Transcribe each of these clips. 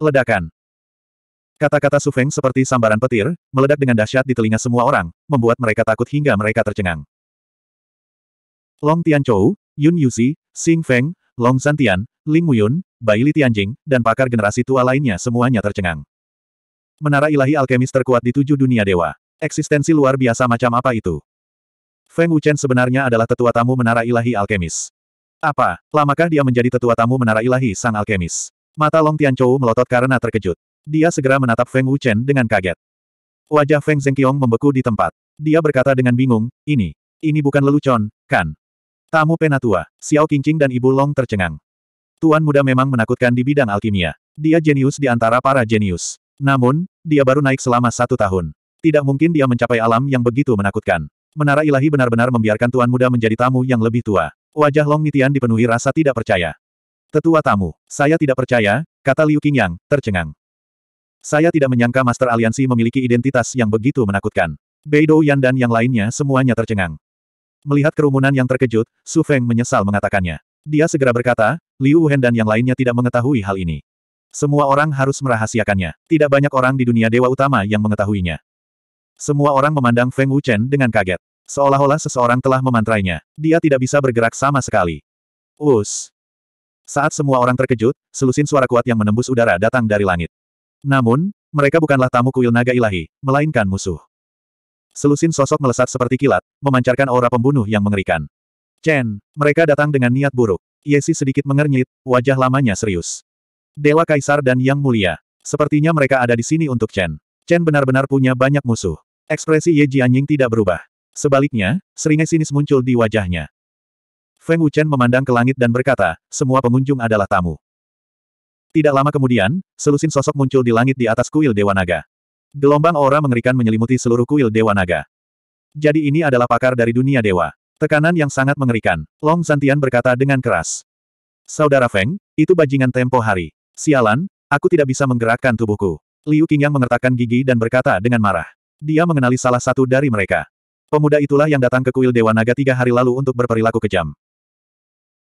Ledakan. Kata-kata Sufeng seperti sambaran petir, meledak dengan dahsyat di telinga semua orang, membuat mereka takut hingga mereka tercengang. Long Tianchou, Yun Yuzi, Xing Feng, Long Santian, Ling Muyun, Bai Li Tianjing, dan pakar generasi tua lainnya semuanya tercengang. Menara ilahi alkemis terkuat di tujuh dunia dewa. Eksistensi luar biasa macam apa itu? Feng Wuchen sebenarnya adalah tetua tamu menara ilahi alkemis. Apa, lamakah dia menjadi tetua tamu menara ilahi sang alkemis? Mata Long Tianchou melotot karena terkejut. Dia segera menatap Feng Wuchen dengan kaget. Wajah Feng Zhengqiong membeku di tempat. Dia berkata dengan bingung, ini, ini bukan lelucon, kan? Tamu penatua, Xiao Qingqing dan Ibu Long tercengang. Tuan muda memang menakutkan di bidang alkimia. Dia jenius di antara para jenius. Namun, dia baru naik selama satu tahun. Tidak mungkin dia mencapai alam yang begitu menakutkan. Menara ilahi benar-benar membiarkan tuan muda menjadi tamu yang lebih tua. Wajah Long Nitian dipenuhi rasa tidak percaya. Tetua tamu, saya tidak percaya, kata Liu Qingyang, tercengang. Saya tidak menyangka Master Aliansi memiliki identitas yang begitu menakutkan. Bei Yan dan yang lainnya semuanya tercengang. Melihat kerumunan yang terkejut, Su Feng menyesal mengatakannya. Dia segera berkata, Liu Wuhan dan yang lainnya tidak mengetahui hal ini. Semua orang harus merahasiakannya. Tidak banyak orang di dunia dewa utama yang mengetahuinya. Semua orang memandang Feng Wuchen dengan kaget. Seolah-olah seseorang telah memantrainya. Dia tidak bisa bergerak sama sekali. Us, saat semua orang terkejut, selusin suara kuat yang menembus udara datang dari langit. Namun, mereka bukanlah tamu kuil naga ilahi, melainkan musuh. Selusin sosok melesat seperti kilat, memancarkan aura pembunuh yang mengerikan. Chen, mereka datang dengan niat buruk. Yesi sedikit mengernyit, wajah lamanya serius. Dewa Kaisar dan Yang Mulia. Sepertinya mereka ada di sini untuk Chen. Chen benar-benar punya banyak musuh. Ekspresi Ye Jianying tidak berubah. Sebaliknya, seringai sinis muncul di wajahnya. Feng Wuchen memandang ke langit dan berkata, semua pengunjung adalah tamu. Tidak lama kemudian, selusin sosok muncul di langit di atas kuil Dewa Naga. Gelombang aura mengerikan menyelimuti seluruh kuil Dewa Naga. Jadi ini adalah pakar dari dunia dewa. Tekanan yang sangat mengerikan. Long Santian berkata dengan keras. Saudara Feng, itu bajingan tempo hari. Sialan, aku tidak bisa menggerakkan tubuhku. Liu Qingyang mengertakkan gigi dan berkata dengan marah. Dia mengenali salah satu dari mereka. Pemuda itulah yang datang ke kuil Dewa Naga tiga hari lalu untuk berperilaku kejam.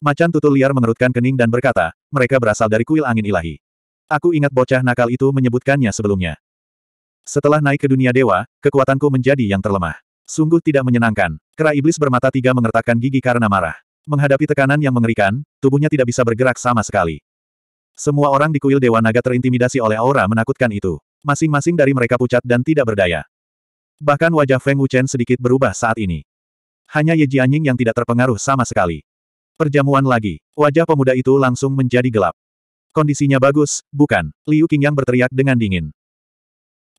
Macan tutul liar mengerutkan kening dan berkata, mereka berasal dari kuil angin ilahi. Aku ingat bocah nakal itu menyebutkannya sebelumnya. Setelah naik ke dunia dewa, kekuatanku menjadi yang terlemah. Sungguh tidak menyenangkan. Kera iblis bermata tiga mengertakkan gigi karena marah. Menghadapi tekanan yang mengerikan, tubuhnya tidak bisa bergerak sama sekali. Semua orang di kuil Dewa Naga terintimidasi oleh aura menakutkan itu. Masing-masing dari mereka pucat dan tidak berdaya. Bahkan wajah Feng Wuchen sedikit berubah saat ini. Hanya Ye Jianying yang tidak terpengaruh sama sekali. Perjamuan lagi. Wajah pemuda itu langsung menjadi gelap. Kondisinya bagus, bukan? Liu Qingyang berteriak dengan dingin.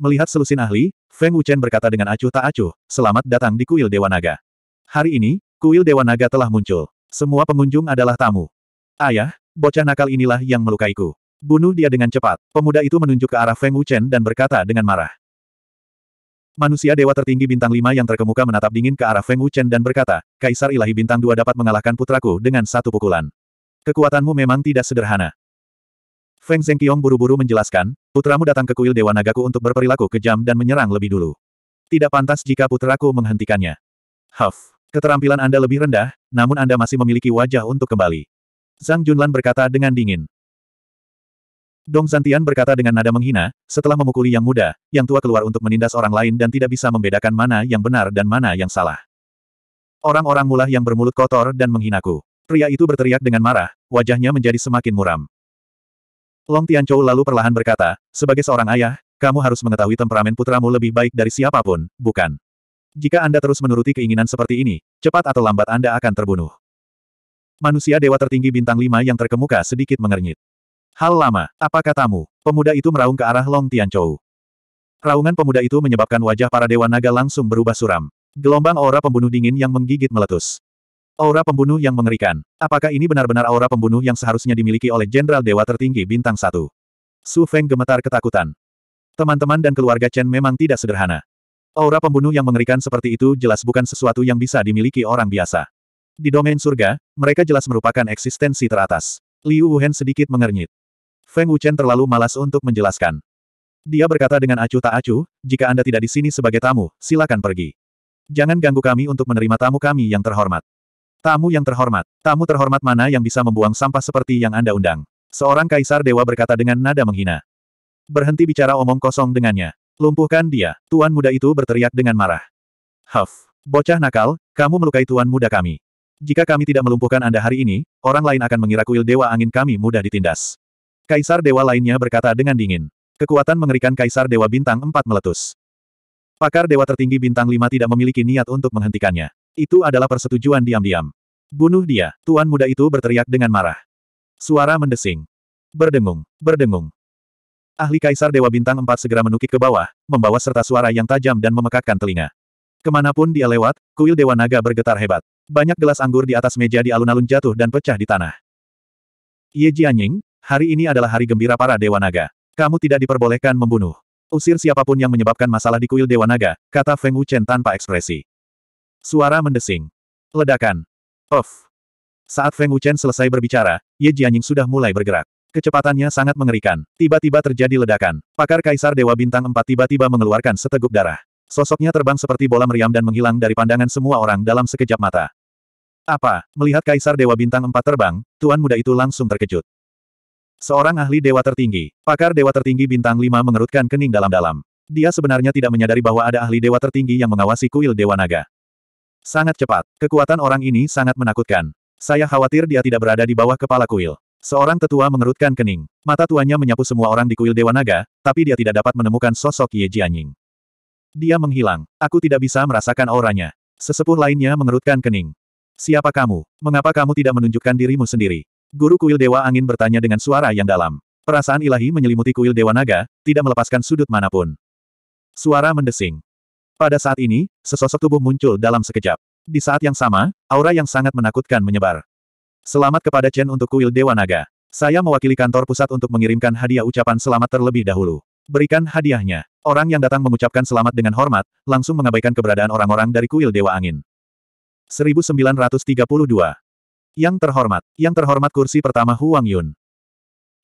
Melihat selusin ahli, Feng Wuchen berkata dengan acuh tak acuh, selamat datang di kuil Dewa Naga. Hari ini, kuil Dewa Naga telah muncul. Semua pengunjung adalah tamu. Ayah, bocah nakal inilah yang melukaiku. Bunuh dia dengan cepat. Pemuda itu menunjuk ke arah Feng Wuchen dan berkata dengan marah. Manusia dewa tertinggi bintang lima yang terkemuka menatap dingin ke arah Feng Wuchen dan berkata, Kaisar ilahi bintang dua dapat mengalahkan putraku dengan satu pukulan. Kekuatanmu memang tidak sederhana. Feng Zhengqiong buru-buru menjelaskan, putramu datang ke kuil Dewa Nagaku untuk berperilaku kejam dan menyerang lebih dulu. Tidak pantas jika putraku menghentikannya. Huff, keterampilan Anda lebih rendah, namun Anda masih memiliki wajah untuk kembali. Zhang Junlan berkata dengan dingin. Dong Zantian berkata dengan nada menghina, setelah memukuli yang muda, yang tua keluar untuk menindas orang lain dan tidak bisa membedakan mana yang benar dan mana yang salah. Orang-orang mulah yang bermulut kotor dan menghinaku. Pria itu berteriak dengan marah, wajahnya menjadi semakin muram. Long Tianchou lalu perlahan berkata, sebagai seorang ayah, kamu harus mengetahui temperamen putramu lebih baik dari siapapun, bukan? Jika Anda terus menuruti keinginan seperti ini, cepat atau lambat Anda akan terbunuh. Manusia dewa tertinggi bintang lima yang terkemuka sedikit mengernyit. Hal lama, apa katamu? Pemuda itu meraung ke arah Long Tianchou. Raungan pemuda itu menyebabkan wajah para dewa naga langsung berubah suram. Gelombang aura pembunuh dingin yang menggigit meletus. Aura pembunuh yang mengerikan. Apakah ini benar-benar aura pembunuh yang seharusnya dimiliki oleh Jenderal Dewa Tertinggi Bintang satu? Su Feng gemetar ketakutan. Teman-teman dan keluarga Chen memang tidak sederhana. Aura pembunuh yang mengerikan seperti itu jelas bukan sesuatu yang bisa dimiliki orang biasa. Di domain surga, mereka jelas merupakan eksistensi teratas. Liu Wuhan sedikit mengernyit. Feng Wuchen terlalu malas untuk menjelaskan. Dia berkata dengan acuh tak acuh, jika Anda tidak di sini sebagai tamu, silakan pergi. Jangan ganggu kami untuk menerima tamu kami yang terhormat. Tamu yang terhormat, tamu terhormat mana yang bisa membuang sampah seperti yang Anda undang? Seorang kaisar dewa berkata dengan nada menghina. Berhenti bicara omong kosong dengannya. Lumpuhkan dia, tuan muda itu berteriak dengan marah. Huff, bocah nakal, kamu melukai tuan muda kami. Jika kami tidak melumpuhkan Anda hari ini, orang lain akan mengira kuil dewa angin kami mudah ditindas. Kaisar Dewa lainnya berkata dengan dingin. Kekuatan mengerikan Kaisar Dewa Bintang 4 meletus. Pakar Dewa tertinggi Bintang 5 tidak memiliki niat untuk menghentikannya. Itu adalah persetujuan diam-diam. Bunuh dia, tuan muda itu berteriak dengan marah. Suara mendesing. Berdengung, berdengung. Ahli Kaisar Dewa Bintang 4 segera menukik ke bawah, membawa serta suara yang tajam dan memekakkan telinga. Kemanapun dia lewat, kuil Dewa Naga bergetar hebat. Banyak gelas anggur di atas meja di alun-alun jatuh dan pecah di tanah. Ye Jianying, Hari ini adalah hari gembira para Dewa Naga. Kamu tidak diperbolehkan membunuh. Usir siapapun yang menyebabkan masalah di kuil Dewa Naga, kata Feng Wuchen tanpa ekspresi. Suara mendesing. Ledakan. Of. Saat Feng Wuchen selesai berbicara, Ye Jianying sudah mulai bergerak. Kecepatannya sangat mengerikan. Tiba-tiba terjadi ledakan. Pakar Kaisar Dewa Bintang 4 tiba-tiba mengeluarkan seteguk darah. Sosoknya terbang seperti bola meriam dan menghilang dari pandangan semua orang dalam sekejap mata. Apa? Melihat Kaisar Dewa Bintang 4 terbang, Tuan Muda itu langsung terkejut. Seorang ahli dewa tertinggi, pakar dewa tertinggi bintang 5 mengerutkan kening dalam-dalam. Dia sebenarnya tidak menyadari bahwa ada ahli dewa tertinggi yang mengawasi kuil dewa naga. Sangat cepat, kekuatan orang ini sangat menakutkan. Saya khawatir dia tidak berada di bawah kepala kuil. Seorang tetua mengerutkan kening. Mata tuanya menyapu semua orang di kuil dewa naga, tapi dia tidak dapat menemukan sosok Ye Jianying. Dia menghilang. Aku tidak bisa merasakan auranya. Sesepuh lainnya mengerutkan kening. Siapa kamu? Mengapa kamu tidak menunjukkan dirimu sendiri? Guru kuil Dewa Angin bertanya dengan suara yang dalam. Perasaan ilahi menyelimuti kuil Dewa Naga, tidak melepaskan sudut manapun. Suara mendesing. Pada saat ini, sesosok tubuh muncul dalam sekejap. Di saat yang sama, aura yang sangat menakutkan menyebar. Selamat kepada Chen untuk kuil Dewa Naga. Saya mewakili kantor pusat untuk mengirimkan hadiah ucapan selamat terlebih dahulu. Berikan hadiahnya. Orang yang datang mengucapkan selamat dengan hormat, langsung mengabaikan keberadaan orang-orang dari kuil Dewa Angin. 1932 yang terhormat, yang terhormat kursi pertama Huang Yun.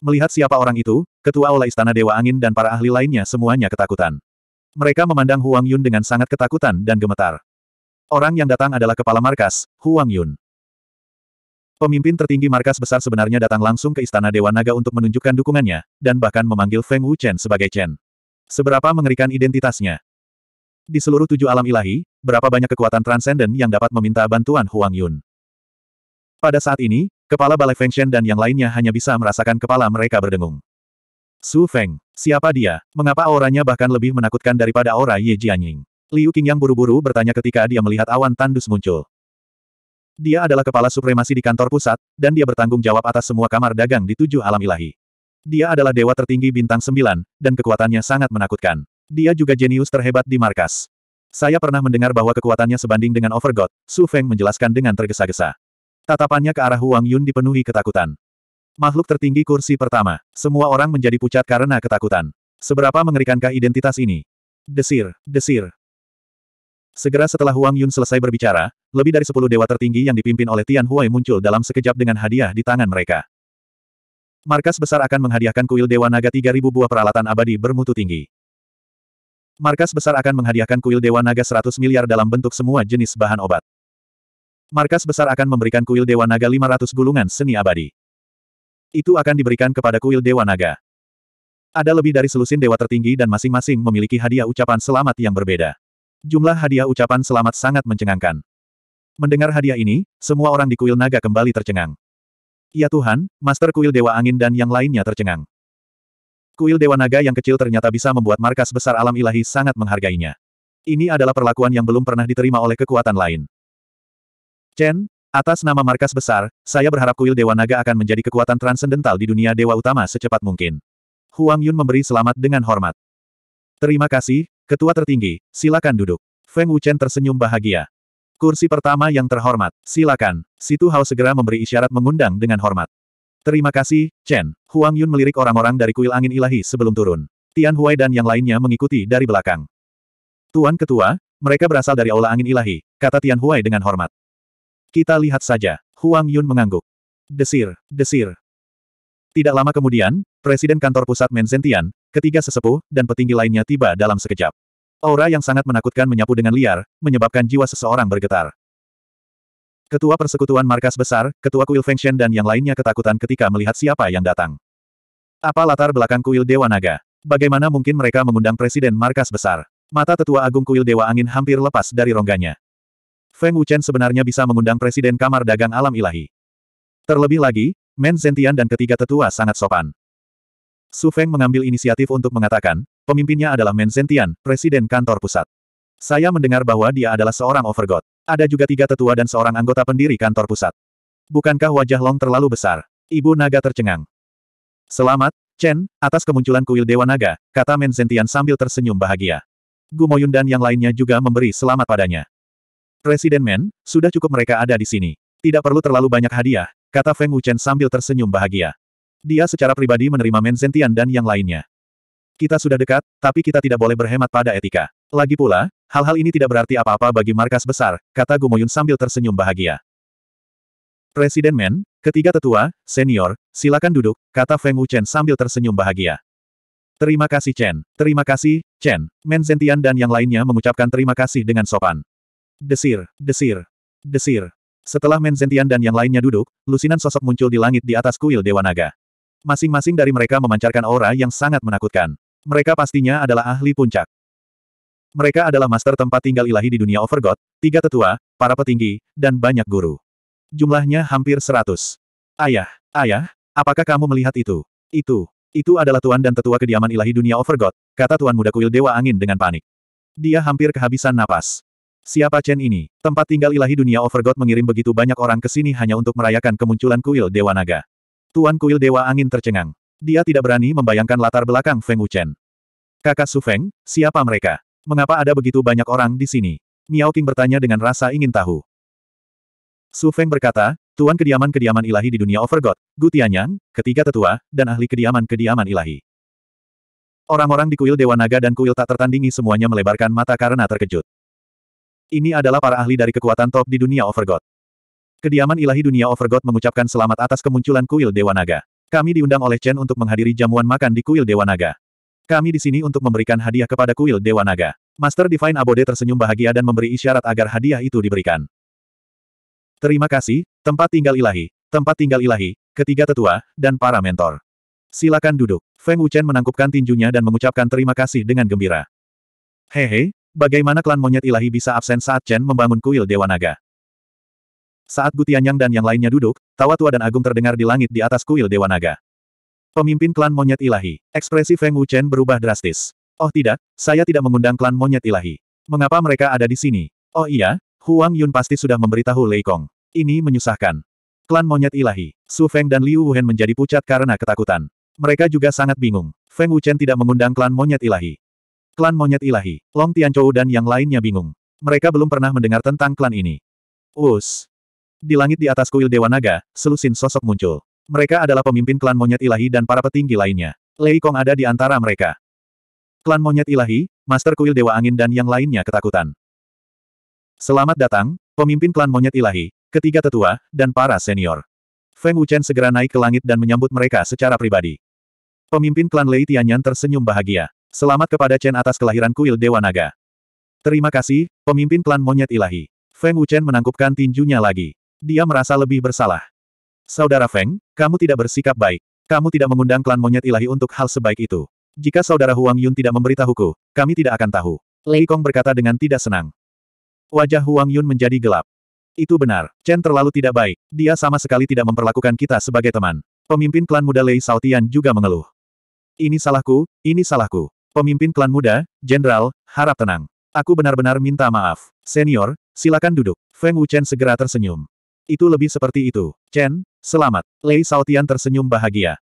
Melihat siapa orang itu, ketua aula istana Dewa Angin dan para ahli lainnya semuanya ketakutan. Mereka memandang Huang Yun dengan sangat ketakutan dan gemetar. Orang yang datang adalah kepala markas, Huang Yun. Pemimpin tertinggi markas besar sebenarnya datang langsung ke istana Dewa Naga untuk menunjukkan dukungannya, dan bahkan memanggil Feng Wu Chen sebagai Chen. Seberapa mengerikan identitasnya. Di seluruh tujuh alam ilahi, berapa banyak kekuatan transenden yang dapat meminta bantuan Huang Yun. Pada saat ini, kepala Balai Feng Shen dan yang lainnya hanya bisa merasakan kepala mereka berdengung. Su Feng, siapa dia? Mengapa auranya bahkan lebih menakutkan daripada aura Ye Jianying? Liu yang buru-buru bertanya ketika dia melihat awan tandus muncul. Dia adalah kepala supremasi di kantor pusat, dan dia bertanggung jawab atas semua kamar dagang di tujuh alam ilahi. Dia adalah dewa tertinggi bintang sembilan, dan kekuatannya sangat menakutkan. Dia juga jenius terhebat di markas. Saya pernah mendengar bahwa kekuatannya sebanding dengan Overgod, Su Feng menjelaskan dengan tergesa-gesa. Tatapannya ke arah Huang Yun dipenuhi ketakutan. Makhluk tertinggi kursi pertama. Semua orang menjadi pucat karena ketakutan. Seberapa mengerikankah identitas ini? Desir, desir. Segera setelah Huang Yun selesai berbicara, lebih dari sepuluh dewa tertinggi yang dipimpin oleh Tian Huai muncul dalam sekejap dengan hadiah di tangan mereka. Markas besar akan menghadiahkan kuil Dewa Naga 3000 buah peralatan abadi bermutu tinggi. Markas besar akan menghadiahkan kuil Dewa Naga 100 miliar dalam bentuk semua jenis bahan obat. Markas besar akan memberikan kuil Dewa Naga 500 gulungan seni abadi. Itu akan diberikan kepada kuil Dewa Naga. Ada lebih dari selusin dewa tertinggi dan masing-masing memiliki hadiah ucapan selamat yang berbeda. Jumlah hadiah ucapan selamat sangat mencengangkan. Mendengar hadiah ini, semua orang di kuil naga kembali tercengang. Ya Tuhan, Master Kuil Dewa Angin dan yang lainnya tercengang. Kuil Dewa Naga yang kecil ternyata bisa membuat markas besar alam ilahi sangat menghargainya. Ini adalah perlakuan yang belum pernah diterima oleh kekuatan lain. Chen, atas nama markas besar, saya berharap kuil Dewa Naga akan menjadi kekuatan transendental di dunia Dewa Utama secepat mungkin. Huang Yun memberi selamat dengan hormat. Terima kasih, Ketua Tertinggi, silakan duduk. Feng Wuchen tersenyum bahagia. Kursi pertama yang terhormat, silakan. Situ Hao segera memberi isyarat mengundang dengan hormat. Terima kasih, Chen. Huang Yun melirik orang-orang dari kuil angin ilahi sebelum turun. Tian Huai dan yang lainnya mengikuti dari belakang. Tuan Ketua, mereka berasal dari aula angin ilahi, kata Tian Huai dengan hormat. Kita lihat saja. Huang Yun mengangguk. Desir, desir. Tidak lama kemudian, Presiden Kantor Pusat Menzentian, ketiga sesepuh, dan petinggi lainnya tiba dalam sekejap. Aura yang sangat menakutkan menyapu dengan liar, menyebabkan jiwa seseorang bergetar. Ketua Persekutuan Markas Besar, Ketua Kuil Fengshen dan yang lainnya ketakutan ketika melihat siapa yang datang. Apa latar belakang Kuil Dewa Naga? Bagaimana mungkin mereka mengundang Presiden Markas Besar? Mata Tetua Agung Kuil Dewa Angin hampir lepas dari rongganya. Feng Wuchen sebenarnya bisa mengundang Presiden Kamar Dagang Alam Ilahi. Terlebih lagi, Men Zentian dan ketiga tetua sangat sopan. Su Feng mengambil inisiatif untuk mengatakan, pemimpinnya adalah Men Zentian, Presiden Kantor Pusat. Saya mendengar bahwa dia adalah seorang overgod. Ada juga tiga tetua dan seorang anggota pendiri kantor pusat. Bukankah wajah Long terlalu besar? Ibu naga tercengang. Selamat, Chen, atas kemunculan kuil Dewa Naga, kata Men Zentian sambil tersenyum bahagia. Gumoyun dan yang lainnya juga memberi selamat padanya. Presiden Men, sudah cukup mereka ada di sini. Tidak perlu terlalu banyak hadiah, kata Feng Wuchen sambil tersenyum bahagia. Dia secara pribadi menerima Men Zentian dan yang lainnya. Kita sudah dekat, tapi kita tidak boleh berhemat pada etika. Lagi pula, hal-hal ini tidak berarti apa-apa bagi markas besar, kata Gumoyun sambil tersenyum bahagia. Presiden Men, ketiga tetua, senior, silakan duduk, kata Feng Wuchen sambil tersenyum bahagia. Terima kasih Chen, terima kasih, Chen. Men Zentian dan yang lainnya mengucapkan terima kasih dengan sopan. Desir, desir, desir. Setelah Menzentian dan yang lainnya duduk, lusinan sosok muncul di langit di atas kuil Dewa Naga. Masing-masing dari mereka memancarkan aura yang sangat menakutkan. Mereka pastinya adalah ahli puncak. Mereka adalah master tempat tinggal ilahi di dunia Overgod, tiga tetua, para petinggi, dan banyak guru. Jumlahnya hampir seratus. Ayah, ayah, apakah kamu melihat itu? Itu, itu adalah tuan dan tetua kediaman ilahi dunia Overgod, kata tuan muda kuil Dewa Angin dengan panik. Dia hampir kehabisan napas. Siapa Chen ini? Tempat tinggal ilahi dunia Overgod mengirim begitu banyak orang ke sini hanya untuk merayakan kemunculan kuil Dewa Naga. Tuan kuil Dewa Angin tercengang. Dia tidak berani membayangkan latar belakang Feng Wuchen. Kakak Su Feng, siapa mereka? Mengapa ada begitu banyak orang di sini? Miao Qing bertanya dengan rasa ingin tahu. Su Feng berkata, Tuan kediaman-kediaman ilahi di dunia Overgod, Gu Tianyang, ketiga tetua, dan ahli kediaman-kediaman ilahi. Orang-orang di kuil Dewa Naga dan kuil tak tertandingi semuanya melebarkan mata karena terkejut. Ini adalah para ahli dari kekuatan top di dunia Overgod. Kediaman ilahi dunia Overgod mengucapkan selamat atas kemunculan kuil Dewa Naga. Kami diundang oleh Chen untuk menghadiri jamuan makan di kuil Dewa Naga. Kami di sini untuk memberikan hadiah kepada kuil Dewa Naga. Master Divine Abode tersenyum bahagia dan memberi isyarat agar hadiah itu diberikan. Terima kasih, tempat tinggal ilahi, tempat tinggal ilahi, ketiga tetua, dan para mentor. Silakan duduk. Feng Wuchen menangkupkan tinjunya dan mengucapkan terima kasih dengan gembira. Hehe, Bagaimana klan monyet ilahi bisa absen saat Chen membangun kuil Dewa Naga? Saat Gutianyang dan yang lainnya duduk, tawa tua dan agung terdengar di langit di atas kuil Dewa Naga. Pemimpin klan monyet ilahi, ekspresi Feng Wuchen berubah drastis. Oh tidak, saya tidak mengundang klan monyet ilahi. Mengapa mereka ada di sini? Oh iya, Huang Yun pasti sudah memberitahu Lei Kong. Ini menyusahkan. Klan monyet ilahi, Su Feng dan Liu Wuhen menjadi pucat karena ketakutan. Mereka juga sangat bingung. Feng Wuchen tidak mengundang klan monyet ilahi. Klan Monyet Ilahi, Long Tianchou dan yang lainnya bingung. Mereka belum pernah mendengar tentang klan ini. Us. Di langit di atas kuil Dewa Naga, selusin sosok muncul. Mereka adalah pemimpin klan Monyet Ilahi dan para petinggi lainnya. Lei Kong ada di antara mereka. Klan Monyet Ilahi, Master Kuil Dewa Angin dan yang lainnya ketakutan. Selamat datang, pemimpin klan Monyet Ilahi, ketiga tetua, dan para senior. Feng Wuchen segera naik ke langit dan menyambut mereka secara pribadi. Pemimpin klan Lei Tianyan tersenyum bahagia. Selamat kepada Chen atas kelahiran kuil Dewa Naga. Terima kasih, pemimpin klan monyet ilahi. Feng Wuchen menangkupkan tinjunya lagi. Dia merasa lebih bersalah. Saudara Feng, kamu tidak bersikap baik. Kamu tidak mengundang klan monyet ilahi untuk hal sebaik itu. Jika saudara Huang Yun tidak memberitahuku, kami tidak akan tahu. Lei Kong berkata dengan tidak senang. Wajah Huang Yun menjadi gelap. Itu benar, Chen terlalu tidak baik. Dia sama sekali tidak memperlakukan kita sebagai teman. Pemimpin klan muda Lei Saotian juga mengeluh. Ini salahku, ini salahku. Pemimpin klan muda, Jenderal, harap tenang. Aku benar-benar minta maaf. Senior, silakan duduk. Feng Wuchen segera tersenyum. Itu lebih seperti itu. Chen, selamat. Lei Saotian tersenyum bahagia.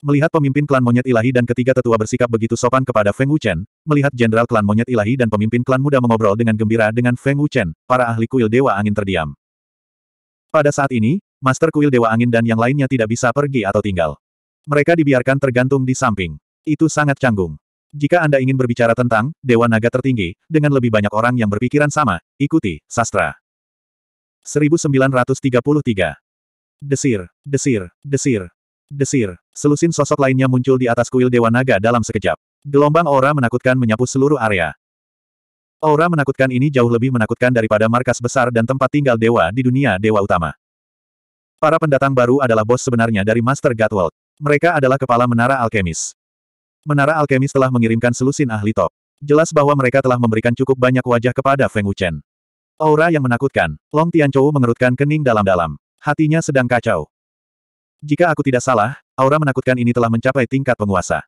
Melihat pemimpin klan monyet ilahi dan ketiga tetua bersikap begitu sopan kepada Feng Wuchen, melihat jenderal klan monyet ilahi dan pemimpin klan muda mengobrol dengan gembira dengan Feng Wuchen, para ahli kuil Dewa Angin terdiam. Pada saat ini, Master Kuil Dewa Angin dan yang lainnya tidak bisa pergi atau tinggal. Mereka dibiarkan tergantung di samping. Itu sangat canggung. Jika Anda ingin berbicara tentang Dewa Naga Tertinggi, dengan lebih banyak orang yang berpikiran sama, ikuti sastra. 1933. Desir, desir, desir, desir. Selusin sosok lainnya muncul di atas kuil Dewa Naga dalam sekejap. Gelombang aura menakutkan menyapu seluruh area. Aura menakutkan ini jauh lebih menakutkan daripada markas besar dan tempat tinggal dewa di dunia dewa utama. Para pendatang baru adalah bos sebenarnya dari Master Gatwald. Mereka adalah kepala menara alkemis. Menara Alkemis telah mengirimkan selusin ahli top. Jelas bahwa mereka telah memberikan cukup banyak wajah kepada Feng Wuchen. Aura yang menakutkan, Long Tianchou mengerutkan kening dalam-dalam. Hatinya sedang kacau. Jika aku tidak salah, aura menakutkan ini telah mencapai tingkat penguasa.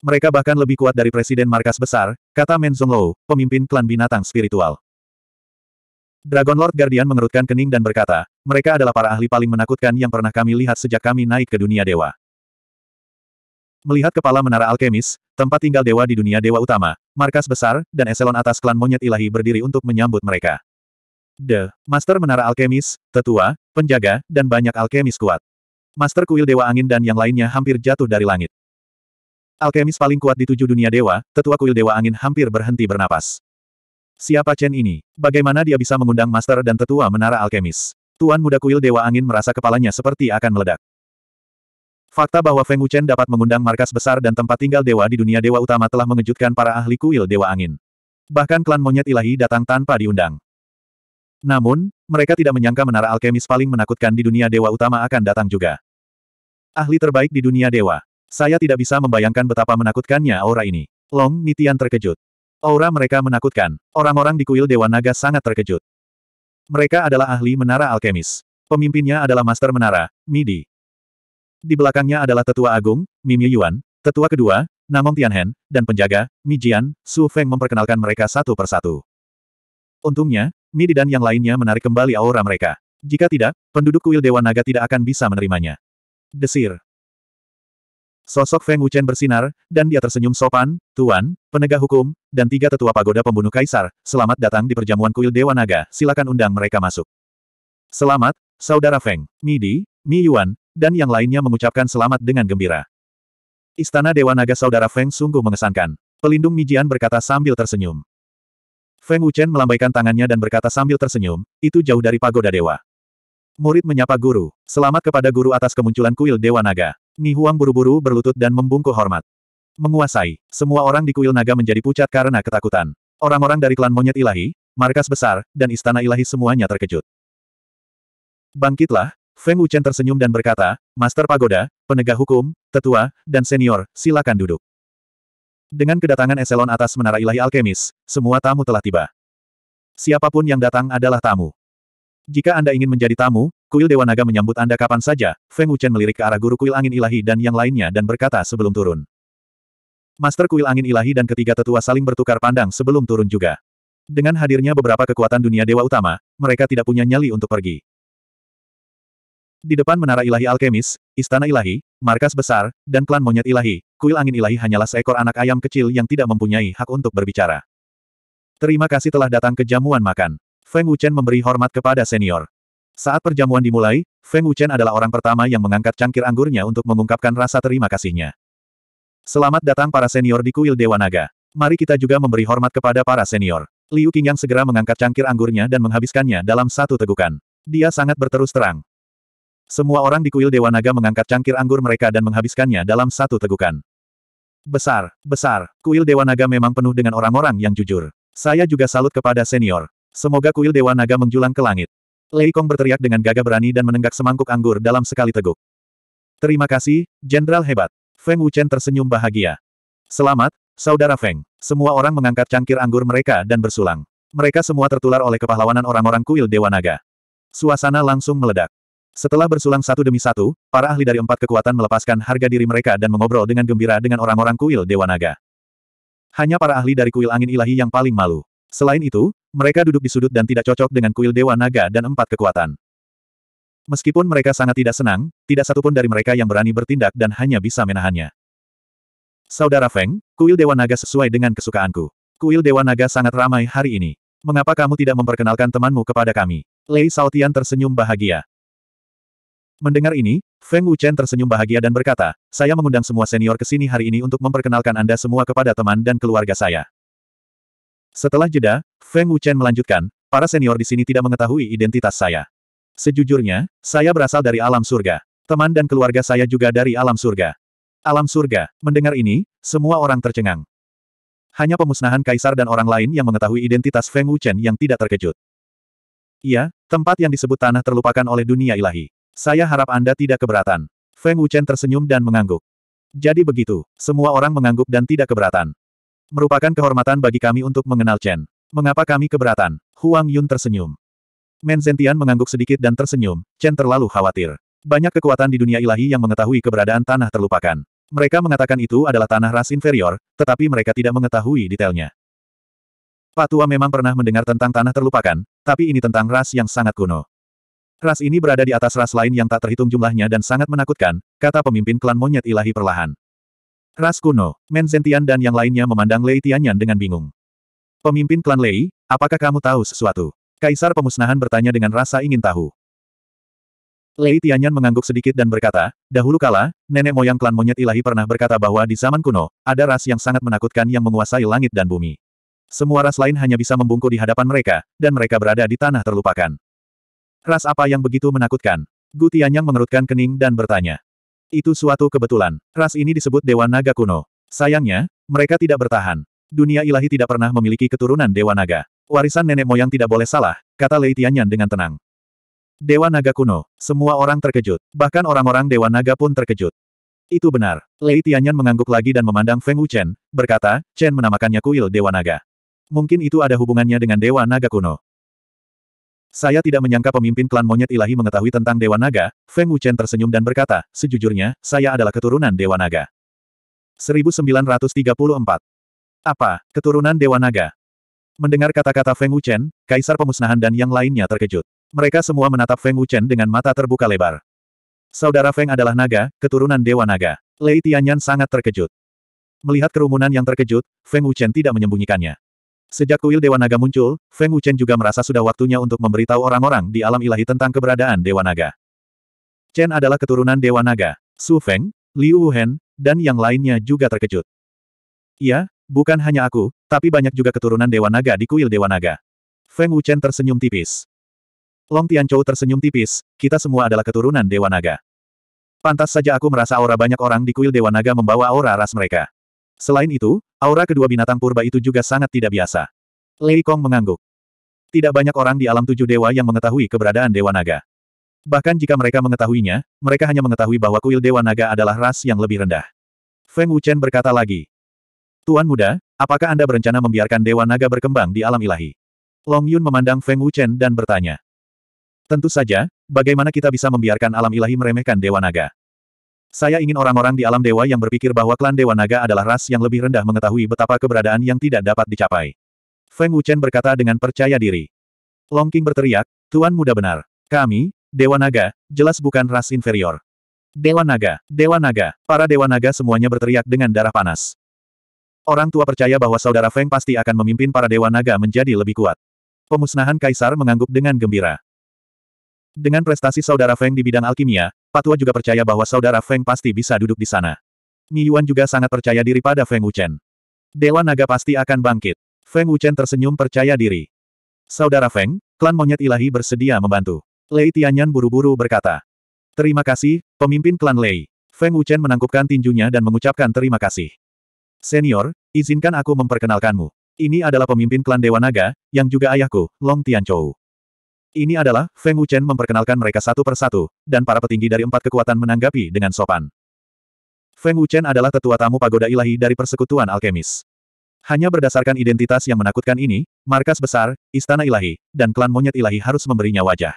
Mereka bahkan lebih kuat dari Presiden Markas Besar, kata Men Zonglou, pemimpin klan binatang spiritual. Dragon Lord Guardian mengerutkan kening dan berkata, mereka adalah para ahli paling menakutkan yang pernah kami lihat sejak kami naik ke dunia dewa. Melihat kepala menara alkemis, tempat tinggal dewa di dunia dewa utama, markas besar, dan eselon atas klan monyet ilahi berdiri untuk menyambut mereka. The Master Menara Alkemis, tetua, penjaga, dan banyak alkemis kuat. Master Kuil Dewa Angin dan yang lainnya hampir jatuh dari langit. Alkemis paling kuat di tujuh dunia dewa, tetua Kuil Dewa Angin hampir berhenti bernapas. Siapa Chen ini? Bagaimana dia bisa mengundang Master dan Tetua Menara Alkemis? Tuan muda kuil Dewa Angin merasa kepalanya seperti akan meledak. Fakta bahwa Feng Wuchen dapat mengundang markas besar dan tempat tinggal dewa di dunia dewa utama telah mengejutkan para ahli kuil dewa angin. Bahkan klan monyet ilahi datang tanpa diundang. Namun, mereka tidak menyangka menara alkemis paling menakutkan di dunia dewa utama akan datang juga. Ahli terbaik di dunia dewa. Saya tidak bisa membayangkan betapa menakutkannya aura ini. Long Nitian terkejut. Aura mereka menakutkan. Orang-orang di kuil Dewa Naga sangat terkejut. Mereka adalah ahli menara alkemis. Pemimpinnya adalah Master Menara, Midi. Di belakangnya adalah Tetua Agung, Mimi Yuan, Tetua kedua, Namong Tianhen, dan penjaga, Mi Jian, Su Feng memperkenalkan mereka satu persatu. Untungnya, Midi dan yang lainnya menarik kembali aura mereka. Jika tidak, penduduk kuil Dewa Naga tidak akan bisa menerimanya. Desir. Sosok Feng Wuchen bersinar, dan dia tersenyum sopan, Tuan, penegak hukum, dan tiga tetua pagoda pembunuh kaisar, selamat datang di perjamuan kuil Dewa Naga, silakan undang mereka masuk. Selamat, Saudara Feng, Mi Di, Mi Yuan, dan yang lainnya mengucapkan selamat dengan gembira. Istana Dewa Naga Saudara Feng sungguh mengesankan. Pelindung Mijian berkata sambil tersenyum. Feng Wuchen melambaikan tangannya dan berkata sambil tersenyum, itu jauh dari pagoda dewa. Murid menyapa guru, selamat kepada guru atas kemunculan kuil Dewa Naga. Ni Huang buru-buru berlutut dan membungkuk hormat. Menguasai, semua orang di kuil naga menjadi pucat karena ketakutan. Orang-orang dari klan monyet ilahi, markas besar, dan istana ilahi semuanya terkejut. Bangkitlah, Feng Wuchen tersenyum dan berkata, Master Pagoda, penegak hukum, tetua, dan senior, silakan duduk. Dengan kedatangan eselon atas Menara Ilahi Alkemis, semua tamu telah tiba. Siapapun yang datang adalah tamu. Jika Anda ingin menjadi tamu, kuil Dewa Naga menyambut Anda kapan saja, Feng Wuchen melirik ke arah guru kuil angin ilahi dan yang lainnya dan berkata sebelum turun. Master kuil angin ilahi dan ketiga tetua saling bertukar pandang sebelum turun juga. Dengan hadirnya beberapa kekuatan dunia dewa utama, mereka tidak punya nyali untuk pergi. Di depan menara ilahi alkemis, istana ilahi, markas besar, dan klan monyet ilahi, kuil angin ilahi hanyalah seekor anak ayam kecil yang tidak mempunyai hak untuk berbicara. Terima kasih telah datang ke jamuan makan. Feng Wuchen memberi hormat kepada senior. Saat perjamuan dimulai, Feng Wuchen adalah orang pertama yang mengangkat cangkir anggurnya untuk mengungkapkan rasa terima kasihnya. Selamat datang para senior di kuil Dewa Naga. Mari kita juga memberi hormat kepada para senior. Liu Qingyang segera mengangkat cangkir anggurnya dan menghabiskannya dalam satu tegukan. Dia sangat berterus terang. Semua orang di kuil Dewa Naga mengangkat cangkir anggur mereka dan menghabiskannya dalam satu tegukan. Besar, besar, kuil Dewa Naga memang penuh dengan orang-orang yang jujur. Saya juga salut kepada senior. Semoga kuil Dewa Naga menjulang ke langit. Lei Kong berteriak dengan gagah berani dan menenggak semangkuk anggur dalam sekali teguk. Terima kasih, Jenderal hebat. Feng Wuchen tersenyum bahagia. Selamat, Saudara Feng. Semua orang mengangkat cangkir anggur mereka dan bersulang. Mereka semua tertular oleh kepahlawanan orang-orang kuil Dewa Naga. Suasana langsung meledak. Setelah bersulang satu demi satu, para ahli dari empat kekuatan melepaskan harga diri mereka dan mengobrol dengan gembira dengan orang-orang kuil Dewa Naga. Hanya para ahli dari kuil angin ilahi yang paling malu. Selain itu, mereka duduk di sudut dan tidak cocok dengan kuil Dewa Naga dan empat kekuatan. Meskipun mereka sangat tidak senang, tidak satupun dari mereka yang berani bertindak dan hanya bisa menahannya. Saudara Feng, kuil Dewa Naga sesuai dengan kesukaanku. Kuil Dewa Naga sangat ramai hari ini. Mengapa kamu tidak memperkenalkan temanmu kepada kami? Lei Saotian tersenyum bahagia. Mendengar ini, Feng Wuchen tersenyum bahagia dan berkata, saya mengundang semua senior ke sini hari ini untuk memperkenalkan Anda semua kepada teman dan keluarga saya. Setelah jeda, Feng Wuchen melanjutkan, para senior di sini tidak mengetahui identitas saya. Sejujurnya, saya berasal dari alam surga. Teman dan keluarga saya juga dari alam surga. Alam surga, mendengar ini, semua orang tercengang. Hanya pemusnahan kaisar dan orang lain yang mengetahui identitas Feng Wuchen yang tidak terkejut. Iya, tempat yang disebut tanah terlupakan oleh dunia ilahi. Saya harap Anda tidak keberatan. Feng Wuchen tersenyum dan mengangguk. Jadi begitu, semua orang mengangguk dan tidak keberatan. Merupakan kehormatan bagi kami untuk mengenal Chen. Mengapa kami keberatan? Huang Yun tersenyum. Men Zentian mengangguk sedikit dan tersenyum, Chen terlalu khawatir. Banyak kekuatan di dunia ilahi yang mengetahui keberadaan tanah terlupakan. Mereka mengatakan itu adalah tanah ras inferior, tetapi mereka tidak mengetahui detailnya. Patua memang pernah mendengar tentang tanah terlupakan, tapi ini tentang ras yang sangat kuno. Ras ini berada di atas ras lain yang tak terhitung jumlahnya dan sangat menakutkan, kata pemimpin klan monyet ilahi perlahan. Ras kuno, Men dan yang lainnya memandang Lei Tianyan dengan bingung. Pemimpin klan Lei, apakah kamu tahu sesuatu? Kaisar pemusnahan bertanya dengan rasa ingin tahu. Lei Tianyan mengangguk sedikit dan berkata, dahulu kala, nenek moyang klan monyet ilahi pernah berkata bahwa di zaman kuno, ada ras yang sangat menakutkan yang menguasai langit dan bumi. Semua ras lain hanya bisa membungkuk di hadapan mereka, dan mereka berada di tanah terlupakan. Ras apa yang begitu menakutkan? Gu Tianyang mengerutkan kening dan bertanya. Itu suatu kebetulan. Ras ini disebut Dewa Naga kuno. Sayangnya, mereka tidak bertahan. Dunia ilahi tidak pernah memiliki keturunan Dewa Naga. Warisan nenek moyang tidak boleh salah, kata Lei Tianyan dengan tenang. Dewa Naga kuno. Semua orang terkejut. Bahkan orang-orang Dewa Naga pun terkejut. Itu benar. Lei Tianyan mengangguk lagi dan memandang Feng Wuchen, berkata, Chen menamakannya kuil Dewa Naga. Mungkin itu ada hubungannya dengan Dewa Naga kuno. Saya tidak menyangka pemimpin klan monyet ilahi mengetahui tentang Dewa Naga, Feng Wuchen tersenyum dan berkata, sejujurnya, saya adalah keturunan Dewa Naga. 1934. Apa, keturunan Dewa Naga? Mendengar kata-kata Feng Wuchen, Kaisar Pemusnahan dan yang lainnya terkejut. Mereka semua menatap Feng Wuchen dengan mata terbuka lebar. Saudara Feng adalah naga, keturunan Dewa Naga. Lei Tianyan sangat terkejut. Melihat kerumunan yang terkejut, Feng Wuchen tidak menyembunyikannya. Sejak kuil Dewa Naga muncul, Feng Wuchen juga merasa sudah waktunya untuk memberitahu orang-orang di alam ilahi tentang keberadaan Dewa Naga. Chen adalah keturunan Dewa Naga. Su Feng, Liu Wuhan, dan yang lainnya juga terkejut. Iya, bukan hanya aku, tapi banyak juga keturunan Dewa Naga di kuil Dewa Naga. Feng Wuchen tersenyum tipis. Long Tianchou tersenyum tipis, kita semua adalah keturunan Dewa Naga. Pantas saja aku merasa aura banyak orang di kuil Dewa Naga membawa aura ras mereka. Selain itu, aura kedua binatang purba itu juga sangat tidak biasa. Lei Kong mengangguk. Tidak banyak orang di alam tujuh dewa yang mengetahui keberadaan Dewa Naga. Bahkan jika mereka mengetahuinya, mereka hanya mengetahui bahwa kuil Dewa Naga adalah ras yang lebih rendah. Feng Wuchen berkata lagi. Tuan muda, apakah Anda berencana membiarkan Dewa Naga berkembang di alam ilahi? Long Yun memandang Feng Wuchen dan bertanya. Tentu saja, bagaimana kita bisa membiarkan alam ilahi meremehkan Dewa Naga? Saya ingin orang-orang di alam dewa yang berpikir bahwa klan Dewa Naga adalah ras yang lebih rendah mengetahui betapa keberadaan yang tidak dapat dicapai. Feng Wuchen berkata dengan percaya diri. Long King berteriak, Tuan muda benar. Kami, Dewa Naga, jelas bukan ras inferior. Dewa Naga, Dewa Naga, para Dewa Naga semuanya berteriak dengan darah panas. Orang tua percaya bahwa saudara Feng pasti akan memimpin para Dewa Naga menjadi lebih kuat. Pemusnahan Kaisar mengangguk dengan gembira. Dengan prestasi saudara Feng di bidang alkimia, Patua juga percaya bahwa saudara Feng pasti bisa duduk di sana. Yuan juga sangat percaya diri pada Feng Wuchen. Dewa naga pasti akan bangkit. Feng Wuchen tersenyum percaya diri. Saudara Feng, klan monyet ilahi bersedia membantu. Lei Tianyan buru-buru berkata. Terima kasih, pemimpin klan Lei. Feng Wuchen menangkupkan tinjunya dan mengucapkan terima kasih. Senior, izinkan aku memperkenalkanmu. Ini adalah pemimpin klan Dewa Naga, yang juga ayahku, Long Tianchou. Ini adalah, Feng Wuchen memperkenalkan mereka satu persatu, dan para petinggi dari empat kekuatan menanggapi dengan sopan. Feng Wuchen adalah tetua tamu pagoda ilahi dari persekutuan alkemis. Hanya berdasarkan identitas yang menakutkan ini, markas besar, istana ilahi, dan klan monyet ilahi harus memberinya wajah.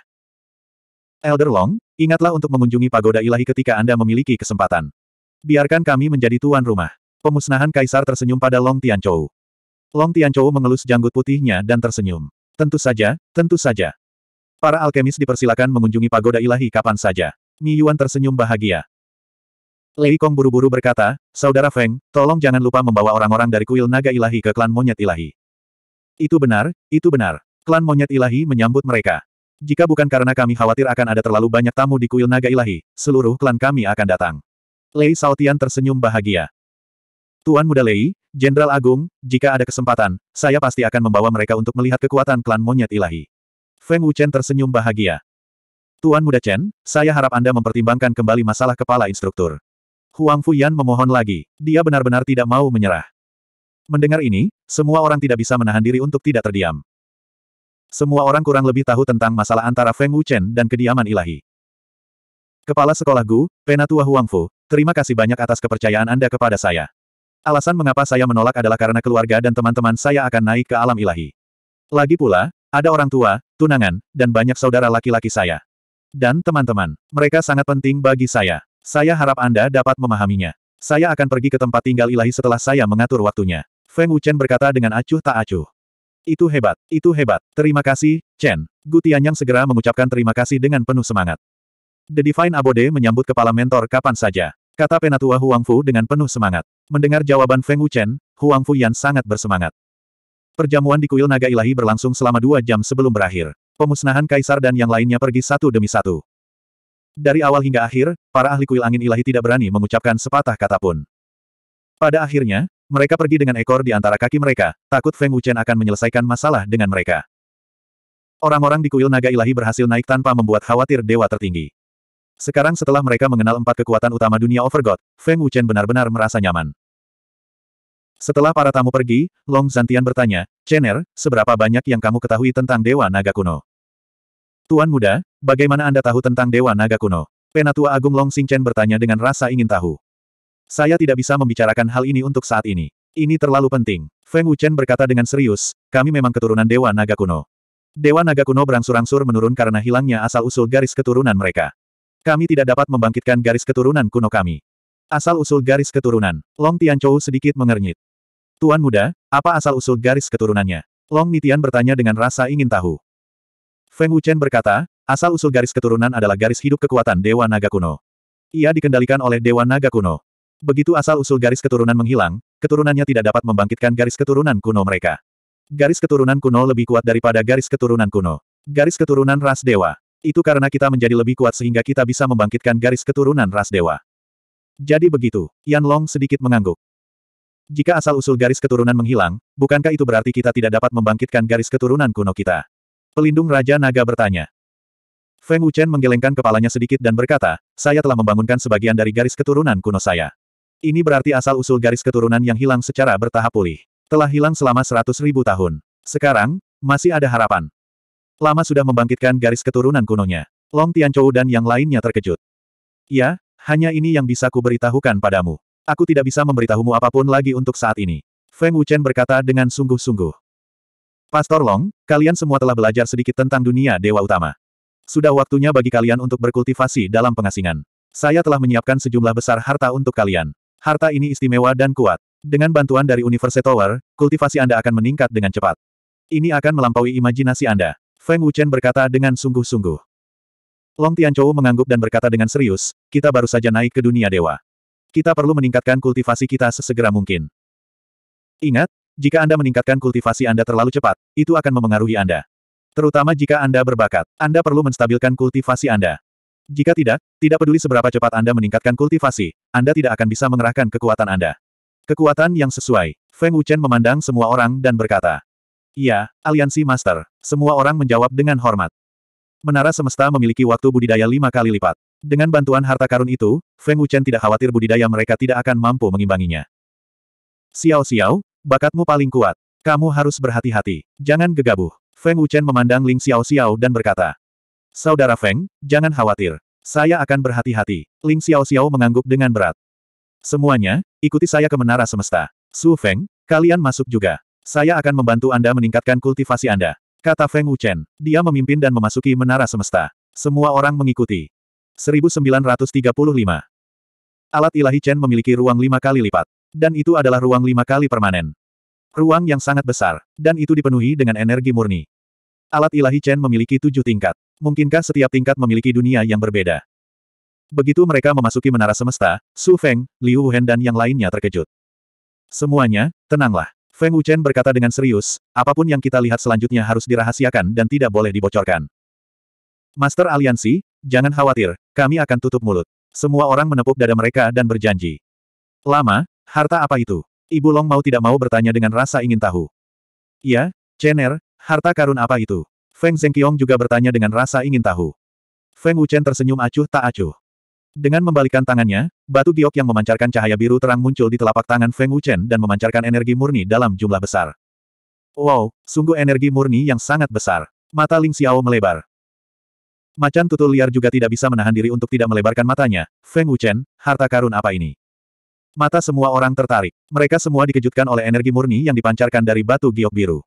Elder Long, ingatlah untuk mengunjungi pagoda ilahi ketika Anda memiliki kesempatan. Biarkan kami menjadi tuan rumah. Pemusnahan kaisar tersenyum pada Long Tianchou. Long Tianchou mengelus janggut putihnya dan tersenyum. Tentu saja, tentu saja. Para alkemis dipersilakan mengunjungi pagoda ilahi kapan saja. Mi Yuan tersenyum bahagia. Lei Kong buru-buru berkata, Saudara Feng, tolong jangan lupa membawa orang-orang dari kuil naga ilahi ke klan monyet ilahi. Itu benar, itu benar. Klan monyet ilahi menyambut mereka. Jika bukan karena kami khawatir akan ada terlalu banyak tamu di kuil naga ilahi, seluruh klan kami akan datang. Lei Saltian tersenyum bahagia. Tuan Muda Lei, Jenderal Agung, jika ada kesempatan, saya pasti akan membawa mereka untuk melihat kekuatan klan monyet ilahi. Feng Wuchen tersenyum bahagia. Tuan Muda Chen, saya harap Anda mempertimbangkan kembali masalah kepala instruktur. Huang Fuyan memohon lagi. Dia benar-benar tidak mau menyerah. Mendengar ini, semua orang tidak bisa menahan diri untuk tidak terdiam. Semua orang kurang lebih tahu tentang masalah antara Feng Wuchen dan kediaman ilahi. Kepala Sekolah Gu, Penatua Huang Fu, terima kasih banyak atas kepercayaan Anda kepada saya. Alasan mengapa saya menolak adalah karena keluarga dan teman-teman saya akan naik ke alam ilahi. Lagi pula, ada orang tua, tunangan, dan banyak saudara laki-laki saya. Dan teman-teman, mereka sangat penting bagi saya. Saya harap Anda dapat memahaminya. Saya akan pergi ke tempat tinggal ilahi setelah saya mengatur waktunya. Feng Wuchen berkata dengan acuh tak acuh. Itu hebat, itu hebat. Terima kasih, Chen. Gu Tianyang segera mengucapkan terima kasih dengan penuh semangat. The Divine Abode menyambut kepala mentor kapan saja. Kata penatua Huang Fu dengan penuh semangat. Mendengar jawaban Feng Wuchen, Fu Yan sangat bersemangat. Perjamuan di kuil naga ilahi berlangsung selama dua jam sebelum berakhir. Pemusnahan kaisar dan yang lainnya pergi satu demi satu. Dari awal hingga akhir, para ahli kuil angin ilahi tidak berani mengucapkan sepatah kata pun. Pada akhirnya, mereka pergi dengan ekor di antara kaki mereka, takut Feng Wuchen akan menyelesaikan masalah dengan mereka. Orang-orang di kuil naga ilahi berhasil naik tanpa membuat khawatir dewa tertinggi. Sekarang setelah mereka mengenal empat kekuatan utama dunia Overgod, Feng Wuchen benar-benar merasa nyaman. Setelah para tamu pergi, Long Zantian bertanya, Chener, seberapa banyak yang kamu ketahui tentang Dewa Naga Kuno? Tuan muda, bagaimana Anda tahu tentang Dewa Naga Kuno? Penatua Agung Long Xingchen bertanya dengan rasa ingin tahu. Saya tidak bisa membicarakan hal ini untuk saat ini. Ini terlalu penting. Feng Wuchen berkata dengan serius, kami memang keturunan Dewa Naga Kuno. Dewa Naga Kuno berangsur-angsur menurun karena hilangnya asal-usul garis keturunan mereka. Kami tidak dapat membangkitkan garis keturunan kuno kami. Asal-usul garis keturunan. Long Tianchou sedikit mengernyit. Tuan muda, apa asal-usul garis keturunannya? Long Nitian bertanya dengan rasa ingin tahu. Feng Wuchen berkata, asal-usul garis keturunan adalah garis hidup kekuatan Dewa Naga kuno. Ia dikendalikan oleh Dewa Naga kuno. Begitu asal-usul garis keturunan menghilang, keturunannya tidak dapat membangkitkan garis keturunan kuno mereka. Garis keturunan kuno lebih kuat daripada garis keturunan kuno. Garis keturunan ras dewa. Itu karena kita menjadi lebih kuat sehingga kita bisa membangkitkan garis keturunan ras dewa. Jadi begitu, Yan Long sedikit mengangguk. Jika asal-usul garis keturunan menghilang, bukankah itu berarti kita tidak dapat membangkitkan garis keturunan kuno kita? Pelindung Raja Naga bertanya. Feng Wuchen menggelengkan kepalanya sedikit dan berkata, saya telah membangunkan sebagian dari garis keturunan kuno saya. Ini berarti asal-usul garis keturunan yang hilang secara bertahap pulih. Telah hilang selama seratus ribu tahun. Sekarang, masih ada harapan. Lama sudah membangkitkan garis keturunan kunonya. Long Tianchou dan yang lainnya terkejut. Ya, hanya ini yang bisa kuberitahukan padamu. Aku tidak bisa memberitahumu apapun lagi untuk saat ini. Feng Wuchen berkata dengan sungguh-sungguh. Pastor Long, kalian semua telah belajar sedikit tentang dunia Dewa Utama. Sudah waktunya bagi kalian untuk berkultivasi dalam pengasingan. Saya telah menyiapkan sejumlah besar harta untuk kalian. Harta ini istimewa dan kuat. Dengan bantuan dari Universe Tower, kultivasi Anda akan meningkat dengan cepat. Ini akan melampaui imajinasi Anda. Feng Wuchen berkata dengan sungguh-sungguh. Long Tianchou mengangguk dan berkata dengan serius, kita baru saja naik ke dunia dewa. Kita perlu meningkatkan kultivasi kita sesegera mungkin. Ingat, jika Anda meningkatkan kultivasi Anda terlalu cepat, itu akan memengaruhi Anda. Terutama jika Anda berbakat, Anda perlu menstabilkan kultivasi Anda. Jika tidak, tidak peduli seberapa cepat Anda meningkatkan kultivasi, Anda tidak akan bisa mengerahkan kekuatan Anda. Kekuatan yang sesuai. Feng Wuchen memandang semua orang dan berkata, "Ya, aliansi master. Semua orang menjawab dengan hormat. Menara semesta memiliki waktu budidaya lima kali lipat. Dengan bantuan harta karun itu, Feng Wuchen tidak khawatir budidaya mereka tidak akan mampu mengimbanginya. Xiao Xiao, bakatmu paling kuat. Kamu harus berhati-hati. Jangan gegabah. Feng Wuchen memandang Ling Xiao Xiao dan berkata. Saudara Feng, jangan khawatir. Saya akan berhati-hati. Ling Xiao Xiao mengangguk dengan berat. Semuanya, ikuti saya ke menara semesta. Su Feng, kalian masuk juga. Saya akan membantu Anda meningkatkan kultivasi Anda. Kata Feng Wuchen. Dia memimpin dan memasuki menara semesta. Semua orang mengikuti. 1935. Alat ilahi Chen memiliki ruang lima kali lipat. Dan itu adalah ruang lima kali permanen. Ruang yang sangat besar. Dan itu dipenuhi dengan energi murni. Alat ilahi Chen memiliki tujuh tingkat. Mungkinkah setiap tingkat memiliki dunia yang berbeda? Begitu mereka memasuki menara semesta, Su Feng, Liu Wuhan dan yang lainnya terkejut. Semuanya, tenanglah. Feng Wuchen berkata dengan serius, apapun yang kita lihat selanjutnya harus dirahasiakan dan tidak boleh dibocorkan. Master Aliansi, Jangan khawatir, kami akan tutup mulut. Semua orang menepuk dada mereka dan berjanji. Lama, harta apa itu? Ibu Long mau tidak mau bertanya dengan rasa ingin tahu. Ya, Chener, harta karun apa itu? Feng Zhengqiong juga bertanya dengan rasa ingin tahu. Feng Wuchen tersenyum acuh tak acuh. Dengan membalikan tangannya, batu giok yang memancarkan cahaya biru terang muncul di telapak tangan Feng Wuchen dan memancarkan energi murni dalam jumlah besar. Wow, sungguh energi murni yang sangat besar. Mata Ling Xiao melebar. Macan tutul liar juga tidak bisa menahan diri untuk tidak melebarkan matanya. Feng Wuchen, harta karun apa ini? Mata semua orang tertarik. Mereka semua dikejutkan oleh energi murni yang dipancarkan dari batu giok biru.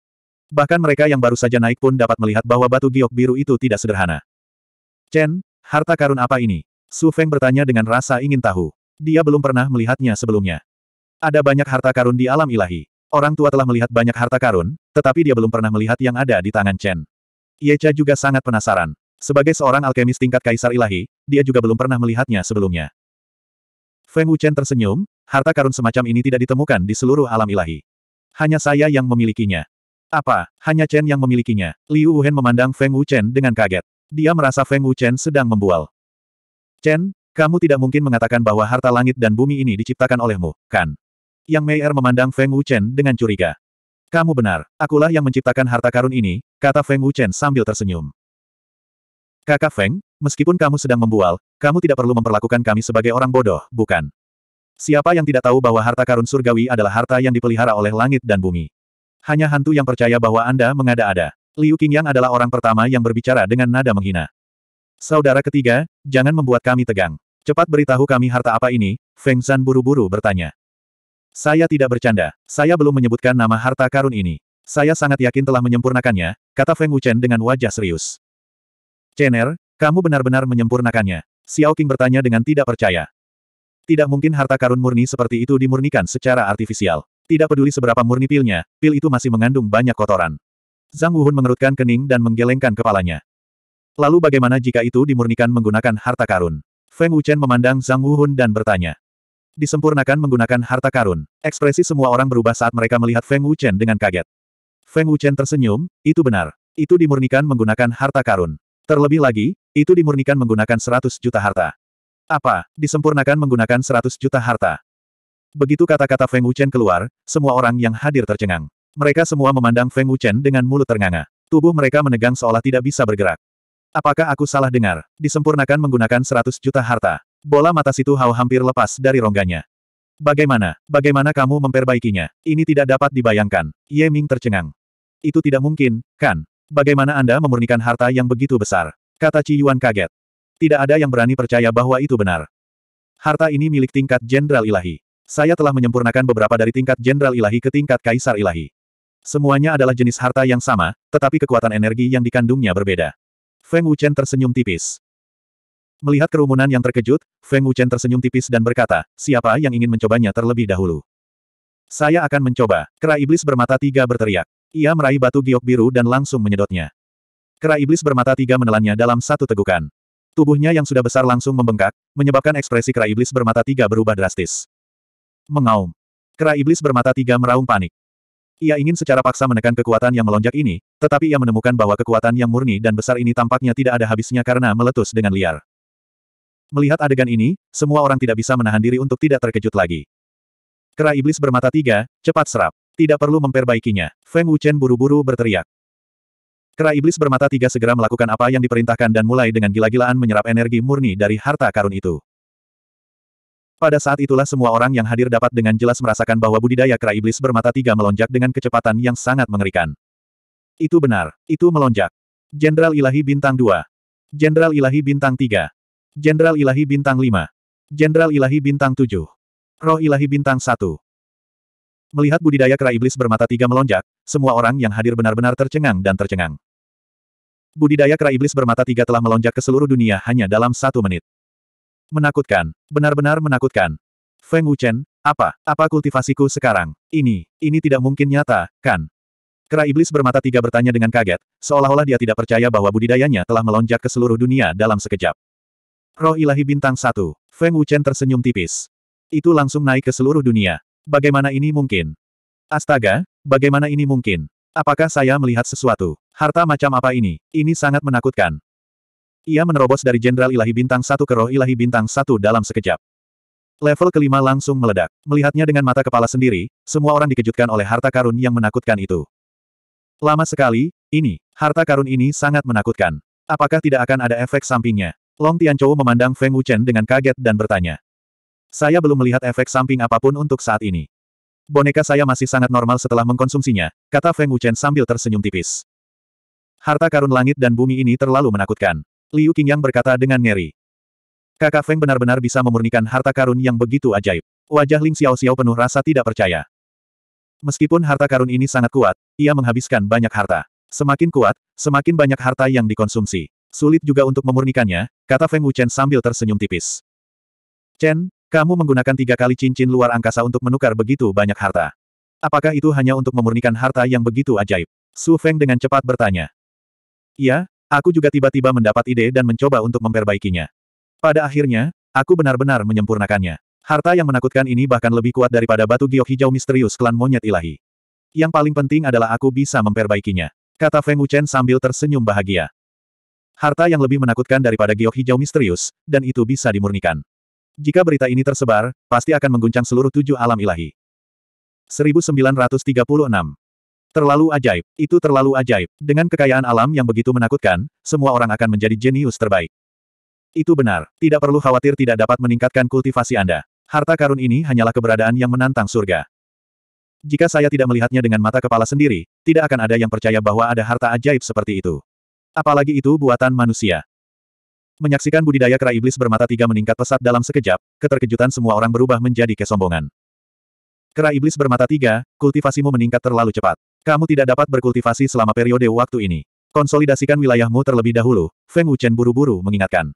Bahkan mereka yang baru saja naik pun dapat melihat bahwa batu giok biru itu tidak sederhana. Chen, harta karun apa ini? Su Feng bertanya dengan rasa ingin tahu. Dia belum pernah melihatnya sebelumnya. Ada banyak harta karun di alam ilahi. Orang tua telah melihat banyak harta karun, tetapi dia belum pernah melihat yang ada di tangan Chen. Yecha juga sangat penasaran. Sebagai seorang alkemis tingkat kaisar ilahi, dia juga belum pernah melihatnya sebelumnya. Feng Wuchen tersenyum, harta karun semacam ini tidak ditemukan di seluruh alam ilahi. Hanya saya yang memilikinya. Apa, hanya Chen yang memilikinya? Liu Wuhen memandang Feng Wuchen dengan kaget. Dia merasa Feng Wuchen sedang membual. Chen, kamu tidak mungkin mengatakan bahwa harta langit dan bumi ini diciptakan olehmu, kan? Yang Meier memandang Feng Wuchen dengan curiga. Kamu benar, akulah yang menciptakan harta karun ini, kata Feng Wuchen sambil tersenyum. Kakak Feng, meskipun kamu sedang membual, kamu tidak perlu memperlakukan kami sebagai orang bodoh, bukan? Siapa yang tidak tahu bahwa harta karun surgawi adalah harta yang dipelihara oleh langit dan bumi? Hanya hantu yang percaya bahwa Anda mengada-ada. Liu Qingyang adalah orang pertama yang berbicara dengan nada menghina. Saudara ketiga, jangan membuat kami tegang. Cepat beritahu kami harta apa ini, Feng Zan buru-buru bertanya. Saya tidak bercanda, saya belum menyebutkan nama harta karun ini. Saya sangat yakin telah menyempurnakannya, kata Feng Wuchen dengan wajah serius. Cener, kamu benar-benar menyempurnakannya. Xiao Qing bertanya dengan tidak percaya. Tidak mungkin harta karun murni seperti itu dimurnikan secara artifisial. Tidak peduli seberapa murni pilnya, pil itu masih mengandung banyak kotoran. Zhang Wuhun mengerutkan kening dan menggelengkan kepalanya. Lalu bagaimana jika itu dimurnikan menggunakan harta karun? Feng Wuchen memandang Zhang Wuhun dan bertanya. Disempurnakan menggunakan harta karun. Ekspresi semua orang berubah saat mereka melihat Feng Wuchen dengan kaget. Feng Wuchen tersenyum, itu benar. Itu dimurnikan menggunakan harta karun. Terlebih lagi, itu dimurnikan menggunakan 100 juta harta. Apa? Disempurnakan menggunakan 100 juta harta. Begitu kata-kata Feng Wuchen keluar, semua orang yang hadir tercengang. Mereka semua memandang Feng Wuchen dengan mulut ternganga. Tubuh mereka menegang seolah tidak bisa bergerak. Apakah aku salah dengar? Disempurnakan menggunakan 100 juta harta. Bola mata situ hau hampir lepas dari rongganya. Bagaimana? Bagaimana kamu memperbaikinya? Ini tidak dapat dibayangkan. Ye Ming tercengang. Itu tidak mungkin, kan? Bagaimana Anda memurnikan harta yang begitu besar? Kata Ci Yuan kaget. Tidak ada yang berani percaya bahwa itu benar. Harta ini milik tingkat Jenderal Ilahi. Saya telah menyempurnakan beberapa dari tingkat Jenderal Ilahi ke tingkat Kaisar Ilahi. Semuanya adalah jenis harta yang sama, tetapi kekuatan energi yang dikandungnya berbeda. Feng Wuchen tersenyum tipis. Melihat kerumunan yang terkejut, Feng Wuchen tersenyum tipis dan berkata, siapa yang ingin mencobanya terlebih dahulu? Saya akan mencoba. Kera iblis bermata tiga berteriak. Ia meraih batu giok biru dan langsung menyedotnya. Kera iblis bermata tiga menelannya dalam satu tegukan. Tubuhnya yang sudah besar langsung membengkak, menyebabkan ekspresi kera iblis bermata tiga berubah drastis. Mengaum. Kera iblis bermata tiga meraung panik. Ia ingin secara paksa menekan kekuatan yang melonjak ini, tetapi ia menemukan bahwa kekuatan yang murni dan besar ini tampaknya tidak ada habisnya karena meletus dengan liar. Melihat adegan ini, semua orang tidak bisa menahan diri untuk tidak terkejut lagi. Kera iblis bermata tiga, cepat serap. Tidak perlu memperbaikinya. Feng Wuchen buru-buru berteriak. Kera iblis bermata tiga segera melakukan apa yang diperintahkan dan mulai dengan gila-gilaan menyerap energi murni dari harta karun itu. Pada saat itulah semua orang yang hadir dapat dengan jelas merasakan bahwa budidaya kera iblis bermata tiga melonjak dengan kecepatan yang sangat mengerikan. Itu benar, itu melonjak. Jenderal Ilahi Bintang 2. Jenderal Ilahi Bintang 3. Jenderal Ilahi Bintang 5. Jenderal Ilahi Bintang 7. Roh Ilahi Bintang 1. Melihat budidaya kera iblis bermata tiga melonjak, semua orang yang hadir benar-benar tercengang dan tercengang. Budidaya kera iblis bermata tiga telah melonjak ke seluruh dunia hanya dalam satu menit. Menakutkan, benar-benar menakutkan. Feng Wuchen, apa, apa kultivasiku sekarang? Ini, ini tidak mungkin nyata, kan? Kera iblis bermata tiga bertanya dengan kaget, seolah-olah dia tidak percaya bahwa budidayanya telah melonjak ke seluruh dunia dalam sekejap. Roh ilahi bintang satu, Feng Wuchen tersenyum tipis. Itu langsung naik ke seluruh dunia. Bagaimana ini mungkin? Astaga, bagaimana ini mungkin? Apakah saya melihat sesuatu? Harta macam apa ini? Ini sangat menakutkan. Ia menerobos dari Jenderal Ilahi Bintang satu ke roh Ilahi Bintang satu dalam sekejap. Level kelima langsung meledak. Melihatnya dengan mata kepala sendiri, semua orang dikejutkan oleh harta karun yang menakutkan itu. Lama sekali, ini, harta karun ini sangat menakutkan. Apakah tidak akan ada efek sampingnya? Long Tianchou memandang Feng Wuchen dengan kaget dan bertanya. Saya belum melihat efek samping apapun untuk saat ini. Boneka saya masih sangat normal setelah mengkonsumsinya, kata Feng Wuchen sambil tersenyum tipis. Harta karun langit dan bumi ini terlalu menakutkan. Liu Qingyang berkata dengan ngeri. Kakak Feng benar-benar bisa memurnikan harta karun yang begitu ajaib. Wajah Ling Xiao Xiao penuh rasa tidak percaya. Meskipun harta karun ini sangat kuat, ia menghabiskan banyak harta. Semakin kuat, semakin banyak harta yang dikonsumsi. Sulit juga untuk memurnikannya, kata Feng Wuchen sambil tersenyum tipis. Chen, kamu menggunakan tiga kali cincin luar angkasa untuk menukar begitu banyak harta. Apakah itu hanya untuk memurnikan harta yang begitu ajaib? Su Feng dengan cepat bertanya. Ya, aku juga tiba-tiba mendapat ide dan mencoba untuk memperbaikinya. Pada akhirnya, aku benar-benar menyempurnakannya. Harta yang menakutkan ini bahkan lebih kuat daripada batu giok hijau misterius klan monyet ilahi. Yang paling penting adalah aku bisa memperbaikinya. Kata Feng Wuchen sambil tersenyum bahagia. Harta yang lebih menakutkan daripada giok hijau misterius, dan itu bisa dimurnikan. Jika berita ini tersebar, pasti akan mengguncang seluruh tujuh alam ilahi. 1936. Terlalu ajaib, itu terlalu ajaib. Dengan kekayaan alam yang begitu menakutkan, semua orang akan menjadi jenius terbaik. Itu benar, tidak perlu khawatir tidak dapat meningkatkan kultivasi Anda. Harta karun ini hanyalah keberadaan yang menantang surga. Jika saya tidak melihatnya dengan mata kepala sendiri, tidak akan ada yang percaya bahwa ada harta ajaib seperti itu. Apalagi itu buatan manusia. Menyaksikan budidaya kera iblis bermata tiga meningkat pesat dalam sekejap, keterkejutan semua orang berubah menjadi kesombongan. Kera iblis bermata tiga, kultivasimu meningkat terlalu cepat. Kamu tidak dapat berkultivasi selama periode waktu ini. Konsolidasikan wilayahmu terlebih dahulu, Feng Wuchen buru-buru mengingatkan.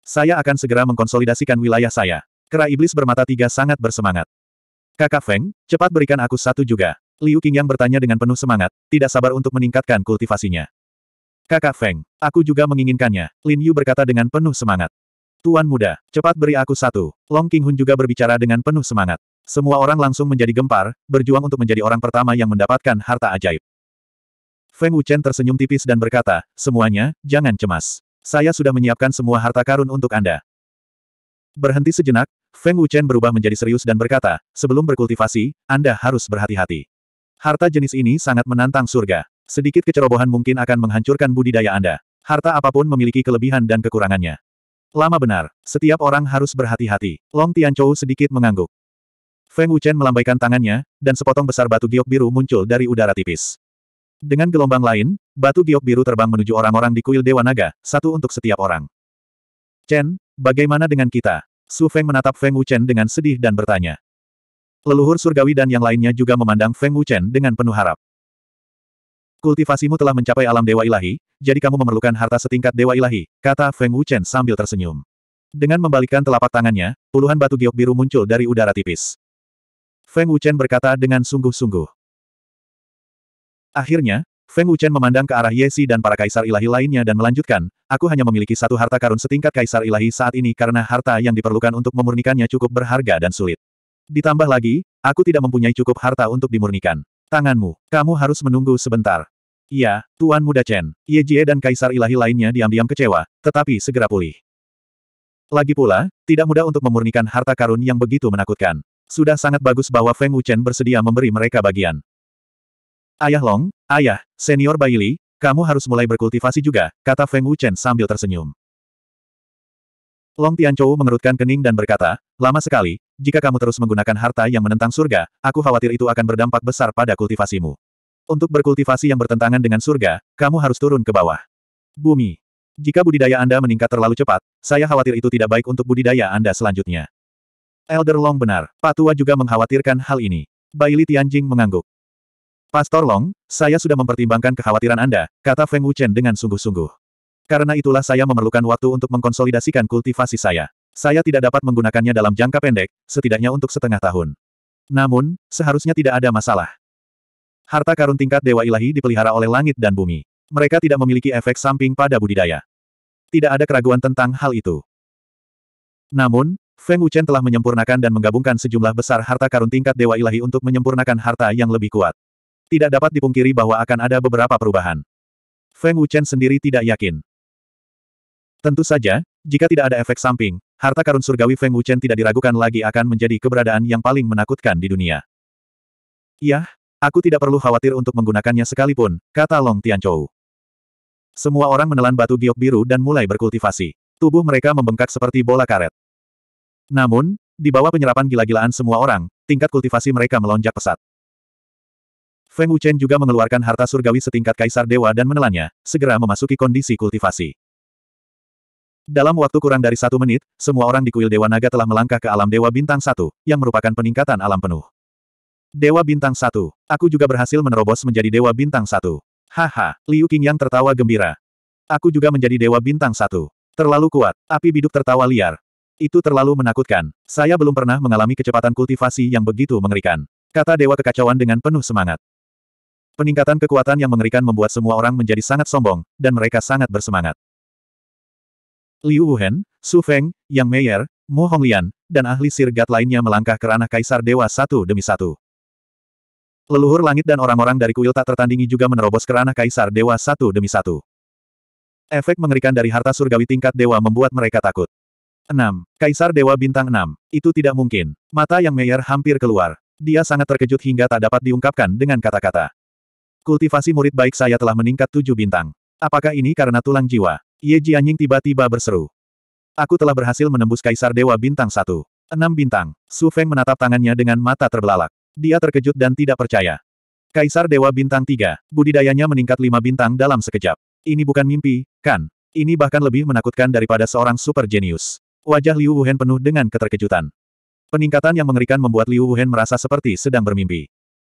Saya akan segera mengkonsolidasikan wilayah saya. Kera iblis bermata tiga sangat bersemangat. Kakak Feng, cepat berikan aku satu juga. Liu Qingyang bertanya dengan penuh semangat, tidak sabar untuk meningkatkan kultivasinya. Kakak Feng, aku juga menginginkannya, Lin Yu berkata dengan penuh semangat. Tuan muda, cepat beri aku satu. Long King Hun juga berbicara dengan penuh semangat. Semua orang langsung menjadi gempar, berjuang untuk menjadi orang pertama yang mendapatkan harta ajaib. Feng Wuchen tersenyum tipis dan berkata, semuanya, jangan cemas. Saya sudah menyiapkan semua harta karun untuk Anda. Berhenti sejenak, Feng Wuchen berubah menjadi serius dan berkata, sebelum berkultivasi, Anda harus berhati-hati. Harta jenis ini sangat menantang surga. Sedikit kecerobohan mungkin akan menghancurkan budidaya Anda. Harta apapun memiliki kelebihan dan kekurangannya. Lama benar, setiap orang harus berhati-hati. Long Tianchou sedikit mengangguk. Feng Wuchen melambaikan tangannya, dan sepotong besar batu giok biru muncul dari udara tipis. Dengan gelombang lain, batu giok biru terbang menuju orang-orang di kuil Dewa Naga, satu untuk setiap orang. Chen, bagaimana dengan kita? Su Feng menatap Feng Wuchen dengan sedih dan bertanya. Leluhur surgawi dan yang lainnya juga memandang Feng Wuchen dengan penuh harap. Kultivasimu telah mencapai alam dewa ilahi, jadi kamu memerlukan harta setingkat dewa ilahi, kata Feng Wuchen sambil tersenyum. Dengan membalikkan telapak tangannya, puluhan batu giok biru muncul dari udara tipis. Feng Wuchen berkata dengan sungguh-sungguh. Akhirnya, Feng Wuchen memandang ke arah Yesi dan para kaisar ilahi lainnya dan melanjutkan, aku hanya memiliki satu harta karun setingkat kaisar ilahi saat ini karena harta yang diperlukan untuk memurnikannya cukup berharga dan sulit. Ditambah lagi, aku tidak mempunyai cukup harta untuk dimurnikan. Tanganmu, kamu harus menunggu sebentar. Iya, Tuan Muda Chen, Ye Jie dan Kaisar Ilahi lainnya diam-diam kecewa, tetapi segera pulih. Lagi pula, tidak mudah untuk memurnikan harta karun yang begitu menakutkan. Sudah sangat bagus bahwa Feng Wuchen bersedia memberi mereka bagian. Ayah Long, ayah, senior Baili, kamu harus mulai berkultivasi juga, kata Feng Wuchen sambil tersenyum. Long Tianchou mengerutkan kening dan berkata, lama sekali, jika kamu terus menggunakan harta yang menentang surga, aku khawatir itu akan berdampak besar pada kultivasimu. Untuk berkultivasi yang bertentangan dengan surga, kamu harus turun ke bawah. Bumi. Jika budidaya Anda meningkat terlalu cepat, saya khawatir itu tidak baik untuk budidaya Anda selanjutnya. Elder Long benar, Patua juga mengkhawatirkan hal ini. Baili Tianjing mengangguk. Pastor Long, saya sudah mempertimbangkan kekhawatiran Anda, kata Feng Wuchen dengan sungguh-sungguh. Karena itulah saya memerlukan waktu untuk mengkonsolidasikan kultivasi saya. Saya tidak dapat menggunakannya dalam jangka pendek, setidaknya untuk setengah tahun. Namun, seharusnya tidak ada masalah. Harta karun tingkat Dewa Ilahi dipelihara oleh langit dan bumi. Mereka tidak memiliki efek samping pada budidaya. Tidak ada keraguan tentang hal itu. Namun, Feng Wuchen telah menyempurnakan dan menggabungkan sejumlah besar harta karun tingkat Dewa Ilahi untuk menyempurnakan harta yang lebih kuat. Tidak dapat dipungkiri bahwa akan ada beberapa perubahan. Feng Wuchen sendiri tidak yakin. Tentu saja, jika tidak ada efek samping, harta karun surgawi Feng Wuchen tidak diragukan lagi akan menjadi keberadaan yang paling menakutkan di dunia. Yah, Aku tidak perlu khawatir untuk menggunakannya sekalipun, kata Long Tianchou. Semua orang menelan batu giok biru dan mulai berkultivasi. Tubuh mereka membengkak seperti bola karet. Namun, di bawah penyerapan gila-gilaan semua orang, tingkat kultivasi mereka melonjak pesat. Feng Wuchen juga mengeluarkan harta surgawi setingkat kaisar dewa dan menelannya, segera memasuki kondisi kultivasi. Dalam waktu kurang dari satu menit, semua orang di kuil Dewa Naga telah melangkah ke alam Dewa Bintang Satu, yang merupakan peningkatan alam penuh. Dewa Bintang Satu, Aku juga berhasil menerobos menjadi Dewa Bintang Satu. Haha, Liu Qingyang tertawa gembira. Aku juga menjadi Dewa Bintang Satu. Terlalu kuat, api biduk tertawa liar. Itu terlalu menakutkan. Saya belum pernah mengalami kecepatan kultivasi yang begitu mengerikan. Kata Dewa Kekacauan dengan penuh semangat. Peningkatan kekuatan yang mengerikan membuat semua orang menjadi sangat sombong, dan mereka sangat bersemangat. Liu Wuhen, Su Feng, Yang Meier, Mu Honglian, dan ahli sirgat lainnya melangkah ke ranah Kaisar Dewa satu demi satu. Leluhur langit dan orang-orang dari kuil tak tertandingi juga menerobos kerana kaisar dewa satu demi satu. Efek mengerikan dari harta surgawi tingkat dewa membuat mereka takut. 6. Kaisar Dewa Bintang 6. Itu tidak mungkin. Mata yang Meyer hampir keluar. Dia sangat terkejut hingga tak dapat diungkapkan dengan kata-kata. Kultivasi murid baik saya telah meningkat tujuh bintang. Apakah ini karena tulang jiwa? Ye Jianying tiba-tiba berseru. Aku telah berhasil menembus Kaisar Dewa Bintang 1. 6 bintang. Su Feng menatap tangannya dengan mata terbelalak. Dia terkejut dan tidak percaya. Kaisar Dewa Bintang 3, budidayanya meningkat lima bintang dalam sekejap. Ini bukan mimpi, kan? Ini bahkan lebih menakutkan daripada seorang super jenius. Wajah Liu Wuhan penuh dengan keterkejutan. Peningkatan yang mengerikan membuat Liu Wuhan merasa seperti sedang bermimpi.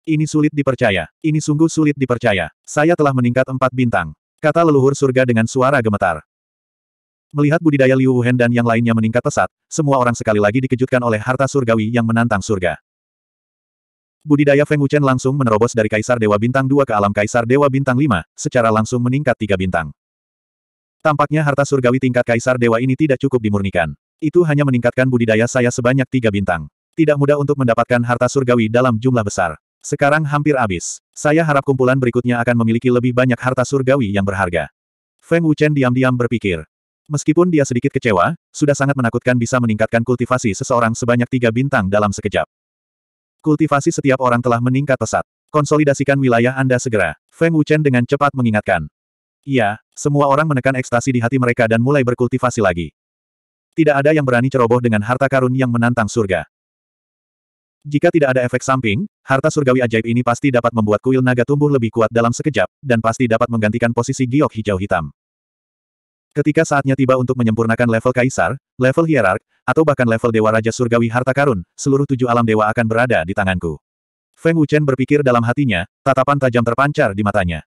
Ini sulit dipercaya. Ini sungguh sulit dipercaya. Saya telah meningkat empat bintang. Kata leluhur surga dengan suara gemetar. Melihat budidaya Liu Wuhan dan yang lainnya meningkat pesat, semua orang sekali lagi dikejutkan oleh harta surgawi yang menantang surga. Budidaya Feng Wuchen langsung menerobos dari Kaisar Dewa Bintang 2 ke alam Kaisar Dewa Bintang 5, secara langsung meningkat tiga bintang. Tampaknya harta surgawi tingkat Kaisar Dewa ini tidak cukup dimurnikan. Itu hanya meningkatkan budidaya saya sebanyak tiga bintang. Tidak mudah untuk mendapatkan harta surgawi dalam jumlah besar. Sekarang hampir habis. Saya harap kumpulan berikutnya akan memiliki lebih banyak harta surgawi yang berharga. Feng Wuchen diam-diam berpikir. Meskipun dia sedikit kecewa, sudah sangat menakutkan bisa meningkatkan kultivasi seseorang sebanyak tiga bintang dalam sekejap. Kultivasi setiap orang telah meningkat pesat. Konsolidasikan wilayah Anda segera. Feng Wuchen dengan cepat mengingatkan. Iya, semua orang menekan ekstasi di hati mereka dan mulai berkultivasi lagi. Tidak ada yang berani ceroboh dengan harta karun yang menantang surga. Jika tidak ada efek samping, harta surgawi ajaib ini pasti dapat membuat kuil naga tumbuh lebih kuat dalam sekejap, dan pasti dapat menggantikan posisi giok hijau hitam. Ketika saatnya tiba untuk menyempurnakan level kaisar, level hierark, atau bahkan level dewa raja surgawi harta karun, seluruh tujuh alam dewa akan berada di tanganku. Feng Wuchen berpikir dalam hatinya, tatapan tajam terpancar di matanya.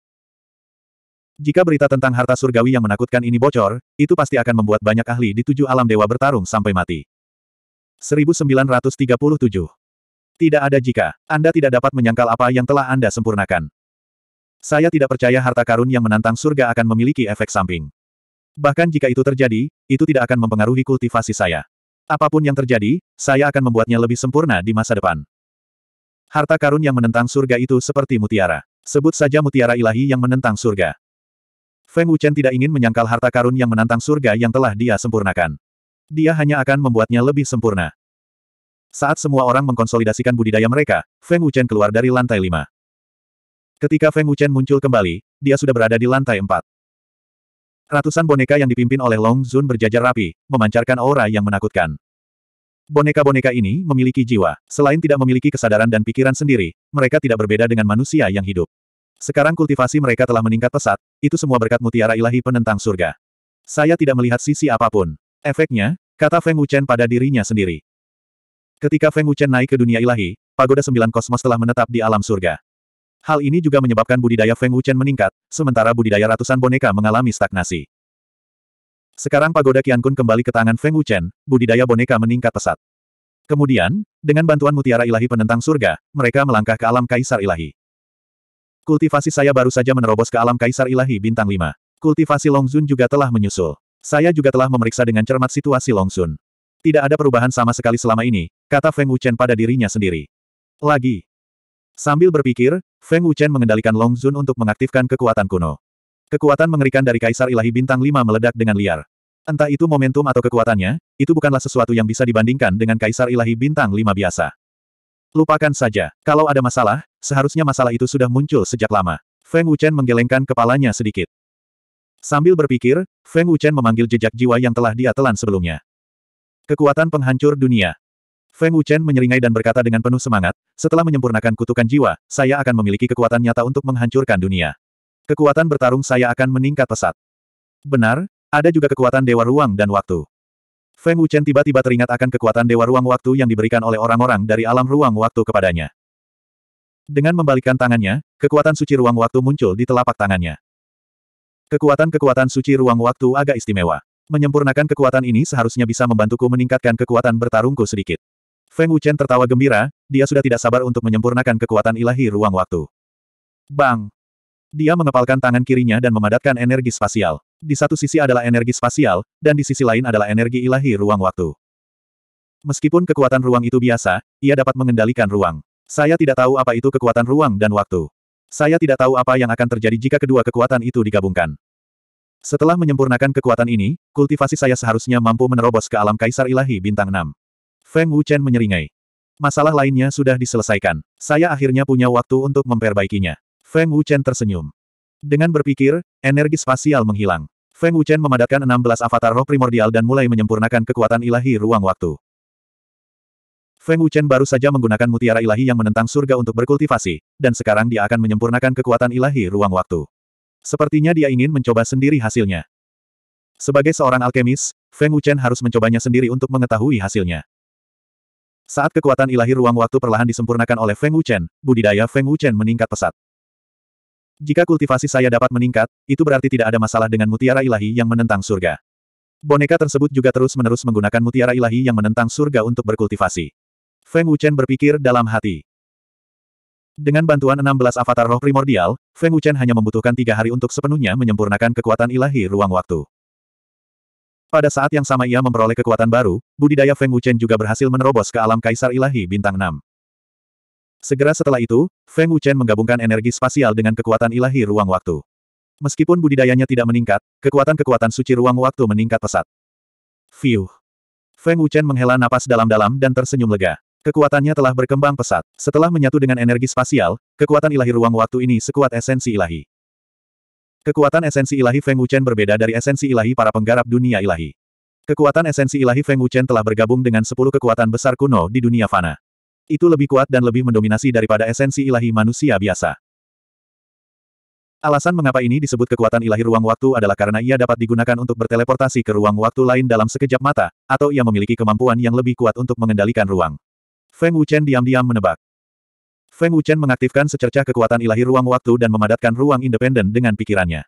Jika berita tentang harta surgawi yang menakutkan ini bocor, itu pasti akan membuat banyak ahli di tujuh alam dewa bertarung sampai mati. 1937 Tidak ada jika. Anda tidak dapat menyangkal apa yang telah Anda sempurnakan. Saya tidak percaya harta karun yang menantang surga akan memiliki efek samping. Bahkan jika itu terjadi, itu tidak akan mempengaruhi kultivasi saya. Apapun yang terjadi, saya akan membuatnya lebih sempurna di masa depan. Harta karun yang menentang surga itu seperti mutiara. Sebut saja mutiara ilahi yang menentang surga. Feng Wuchen tidak ingin menyangkal harta karun yang menantang surga yang telah dia sempurnakan. Dia hanya akan membuatnya lebih sempurna. Saat semua orang mengkonsolidasikan budidaya mereka, Feng Wuchen keluar dari lantai 5. Ketika Feng Wuchen muncul kembali, dia sudah berada di lantai 4. Ratusan boneka yang dipimpin oleh Long Zun berjajar rapi, memancarkan aura yang menakutkan. Boneka-boneka ini memiliki jiwa. Selain tidak memiliki kesadaran dan pikiran sendiri, mereka tidak berbeda dengan manusia yang hidup. Sekarang kultivasi mereka telah meningkat pesat, itu semua berkat mutiara ilahi penentang surga. Saya tidak melihat sisi apapun. Efeknya, kata Feng Wuchen pada dirinya sendiri. Ketika Feng Wuchen naik ke dunia ilahi, pagoda sembilan kosmos telah menetap di alam surga. Hal ini juga menyebabkan budidaya Feng Wuchen meningkat, sementara budidaya ratusan boneka mengalami stagnasi. Sekarang pagoda Qian Kun kembali ke tangan Feng Wuchen, budidaya boneka meningkat pesat. Kemudian, dengan bantuan mutiara ilahi penentang surga, mereka melangkah ke alam kaisar ilahi. Kultivasi saya baru saja menerobos ke alam kaisar ilahi bintang 5. Kultivasi Longzun juga telah menyusul. Saya juga telah memeriksa dengan cermat situasi Longzun. Tidak ada perubahan sama sekali selama ini, kata Feng Wuchen pada dirinya sendiri. Lagi. Sambil berpikir, Feng Wuchen mengendalikan Long Zun untuk mengaktifkan kekuatan kuno. Kekuatan mengerikan dari Kaisar Ilahi Bintang 5 meledak dengan liar. Entah itu momentum atau kekuatannya, itu bukanlah sesuatu yang bisa dibandingkan dengan Kaisar Ilahi Bintang 5 biasa. Lupakan saja, kalau ada masalah, seharusnya masalah itu sudah muncul sejak lama. Feng Wuchen menggelengkan kepalanya sedikit. Sambil berpikir, Feng Wuchen memanggil jejak jiwa yang telah dia telan sebelumnya. Kekuatan penghancur dunia. Feng Wuchen menyeringai dan berkata dengan penuh semangat, setelah menyempurnakan kutukan jiwa, saya akan memiliki kekuatan nyata untuk menghancurkan dunia. Kekuatan bertarung saya akan meningkat pesat. Benar, ada juga kekuatan dewa ruang dan waktu. Feng Wuchen tiba-tiba teringat akan kekuatan dewa ruang waktu yang diberikan oleh orang-orang dari alam ruang waktu kepadanya. Dengan membalikkan tangannya, kekuatan suci ruang waktu muncul di telapak tangannya. Kekuatan-kekuatan suci ruang waktu agak istimewa. Menyempurnakan kekuatan ini seharusnya bisa membantuku meningkatkan kekuatan bertarungku sedikit. Feng Wuchen tertawa gembira, dia sudah tidak sabar untuk menyempurnakan kekuatan ilahi ruang waktu. Bang! Dia mengepalkan tangan kirinya dan memadatkan energi spasial. Di satu sisi adalah energi spasial, dan di sisi lain adalah energi ilahi ruang waktu. Meskipun kekuatan ruang itu biasa, ia dapat mengendalikan ruang. Saya tidak tahu apa itu kekuatan ruang dan waktu. Saya tidak tahu apa yang akan terjadi jika kedua kekuatan itu digabungkan. Setelah menyempurnakan kekuatan ini, kultivasi saya seharusnya mampu menerobos ke alam kaisar ilahi bintang 6. Feng Wuchen menyeringai. Masalah lainnya sudah diselesaikan. Saya akhirnya punya waktu untuk memperbaikinya. Feng Wuchen tersenyum. Dengan berpikir, energi spasial menghilang. Feng Wuchen memadatkan 16 avatar roh primordial dan mulai menyempurnakan kekuatan ilahi ruang waktu. Feng Wuchen baru saja menggunakan mutiara ilahi yang menentang surga untuk berkultivasi, dan sekarang dia akan menyempurnakan kekuatan ilahi ruang waktu. Sepertinya dia ingin mencoba sendiri hasilnya. Sebagai seorang alkemis, Feng Wuchen harus mencobanya sendiri untuk mengetahui hasilnya. Saat kekuatan ilahi ruang waktu perlahan disempurnakan oleh Feng Wuchen, budidaya Feng Wuchen meningkat pesat. Jika kultivasi saya dapat meningkat, itu berarti tidak ada masalah dengan mutiara ilahi yang menentang surga. Boneka tersebut juga terus-menerus menggunakan mutiara ilahi yang menentang surga untuk berkultivasi. Feng Wuchen berpikir dalam hati. Dengan bantuan 16 avatar roh primordial, Feng Wuchen hanya membutuhkan tiga hari untuk sepenuhnya menyempurnakan kekuatan ilahi ruang waktu. Pada saat yang sama ia memperoleh kekuatan baru, budidaya Feng Wuchen juga berhasil menerobos ke alam Kaisar Ilahi Bintang 6. Segera setelah itu, Feng Wuchen menggabungkan energi spasial dengan kekuatan ilahi ruang waktu. Meskipun budidayanya tidak meningkat, kekuatan-kekuatan suci ruang waktu meningkat pesat. Fiuh. Feng Wuchen menghela napas dalam-dalam dan tersenyum lega. Kekuatannya telah berkembang pesat. Setelah menyatu dengan energi spasial, kekuatan ilahi ruang waktu ini sekuat esensi ilahi. Kekuatan esensi ilahi Feng Wuchen berbeda dari esensi ilahi para penggarap dunia ilahi. Kekuatan esensi ilahi Feng Wuchen telah bergabung dengan sepuluh kekuatan besar kuno di dunia fana. Itu lebih kuat dan lebih mendominasi daripada esensi ilahi manusia biasa. Alasan mengapa ini disebut kekuatan ilahi ruang waktu adalah karena ia dapat digunakan untuk berteleportasi ke ruang waktu lain dalam sekejap mata, atau ia memiliki kemampuan yang lebih kuat untuk mengendalikan ruang. Feng Wuchen diam-diam menebak. Feng Wuchen mengaktifkan secercah kekuatan ilahi ruang waktu dan memadatkan ruang independen dengan pikirannya.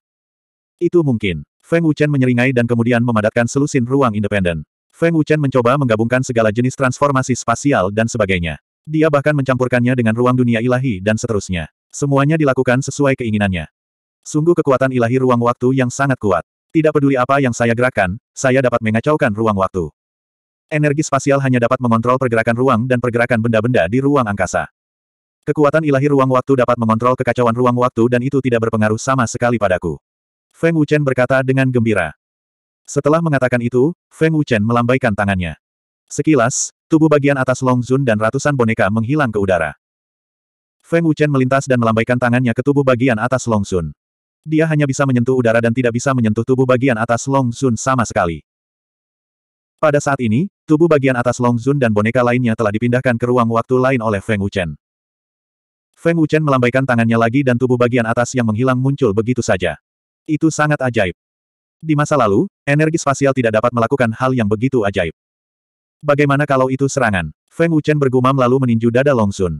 Itu mungkin. Feng Wuchen menyeringai dan kemudian memadatkan selusin ruang independen. Feng Wuchen mencoba menggabungkan segala jenis transformasi spasial dan sebagainya. Dia bahkan mencampurkannya dengan ruang dunia ilahi dan seterusnya. Semuanya dilakukan sesuai keinginannya. Sungguh kekuatan ilahi ruang waktu yang sangat kuat. Tidak peduli apa yang saya gerakkan, saya dapat mengacaukan ruang waktu. Energi spasial hanya dapat mengontrol pergerakan ruang dan pergerakan benda-benda di ruang angkasa. Kekuatan ilahi ruang waktu dapat mengontrol kekacauan ruang waktu dan itu tidak berpengaruh sama sekali padaku. Feng Wuchen berkata dengan gembira. Setelah mengatakan itu, Feng Wuchen melambaikan tangannya. Sekilas, tubuh bagian atas Long Zun dan ratusan boneka menghilang ke udara. Feng Wuchen melintas dan melambaikan tangannya ke tubuh bagian atas Long Zun. Dia hanya bisa menyentuh udara dan tidak bisa menyentuh tubuh bagian atas Long Zun sama sekali. Pada saat ini, tubuh bagian atas Long Zun dan boneka lainnya telah dipindahkan ke ruang waktu lain oleh Feng Wuchen. Feng Wuchen melambaikan tangannya lagi dan tubuh bagian atas yang menghilang muncul begitu saja. Itu sangat ajaib. Di masa lalu, energi spasial tidak dapat melakukan hal yang begitu ajaib. Bagaimana kalau itu serangan? Feng Wuchen bergumam lalu meninju dada Long Sun.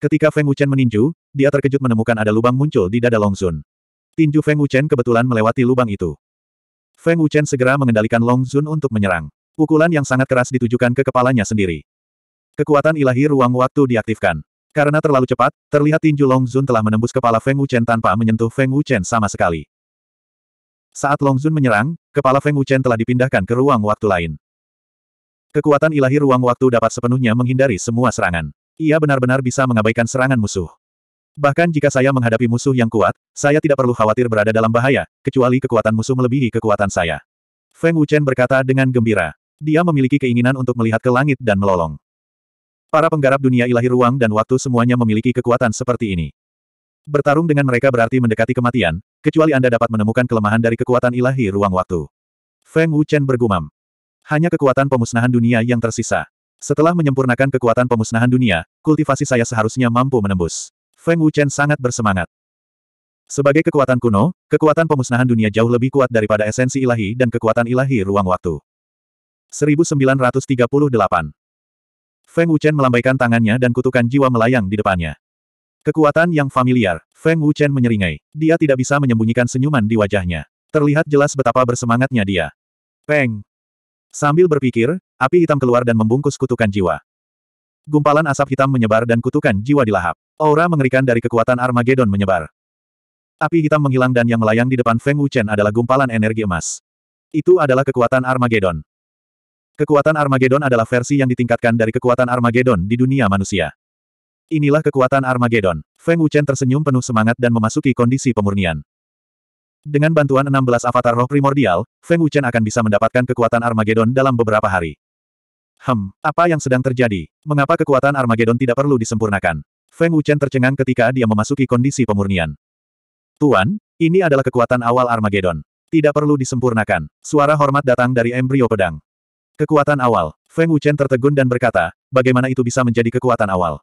Ketika Feng Wuchen meninju, dia terkejut menemukan ada lubang muncul di dada Long Sun. Tinju Feng Wuchen kebetulan melewati lubang itu. Feng Wuchen segera mengendalikan Long Sun untuk menyerang. Pukulan yang sangat keras ditujukan ke kepalanya sendiri. Kekuatan ilahi ruang waktu diaktifkan. Karena terlalu cepat, terlihat tinju Long Zun telah menembus kepala Feng Wuchen tanpa menyentuh Feng Wuchen sama sekali. Saat Long Zun menyerang, kepala Feng Wuchen telah dipindahkan ke ruang waktu lain. Kekuatan ilahi ruang waktu dapat sepenuhnya menghindari semua serangan. Ia benar-benar bisa mengabaikan serangan musuh. Bahkan jika saya menghadapi musuh yang kuat, saya tidak perlu khawatir berada dalam bahaya, kecuali kekuatan musuh melebihi kekuatan saya. Feng Wuchen berkata dengan gembira. Dia memiliki keinginan untuk melihat ke langit dan melolong. Para penggarap dunia ilahi ruang dan waktu semuanya memiliki kekuatan seperti ini. Bertarung dengan mereka berarti mendekati kematian, kecuali Anda dapat menemukan kelemahan dari kekuatan ilahi ruang waktu. Feng Wuchen bergumam. Hanya kekuatan pemusnahan dunia yang tersisa. Setelah menyempurnakan kekuatan pemusnahan dunia, kultivasi saya seharusnya mampu menembus. Feng Wuchen sangat bersemangat. Sebagai kekuatan kuno, kekuatan pemusnahan dunia jauh lebih kuat daripada esensi ilahi dan kekuatan ilahi ruang waktu. 1938 Feng Wuchen melambaikan tangannya dan kutukan jiwa melayang di depannya. Kekuatan yang familiar, Feng Wuchen menyeringai. Dia tidak bisa menyembunyikan senyuman di wajahnya. Terlihat jelas betapa bersemangatnya dia. Peng! Sambil berpikir, api hitam keluar dan membungkus kutukan jiwa. Gumpalan asap hitam menyebar dan kutukan jiwa dilahap. Aura mengerikan dari kekuatan Armageddon menyebar. Api hitam menghilang dan yang melayang di depan Feng Wuchen adalah gumpalan energi emas. Itu adalah kekuatan Armageddon. Kekuatan Armageddon adalah versi yang ditingkatkan dari kekuatan Armageddon di dunia manusia. Inilah kekuatan Armageddon. Feng Wuchen tersenyum penuh semangat dan memasuki kondisi pemurnian. Dengan bantuan 16 avatar roh primordial, Feng Wuchen akan bisa mendapatkan kekuatan Armageddon dalam beberapa hari. Hmm, apa yang sedang terjadi? Mengapa kekuatan Armageddon tidak perlu disempurnakan? Feng Wuchen tercengang ketika dia memasuki kondisi pemurnian. Tuan, ini adalah kekuatan awal Armageddon. Tidak perlu disempurnakan. Suara hormat datang dari embrio pedang. Kekuatan awal. Feng Wuchen tertegun dan berkata, bagaimana itu bisa menjadi kekuatan awal?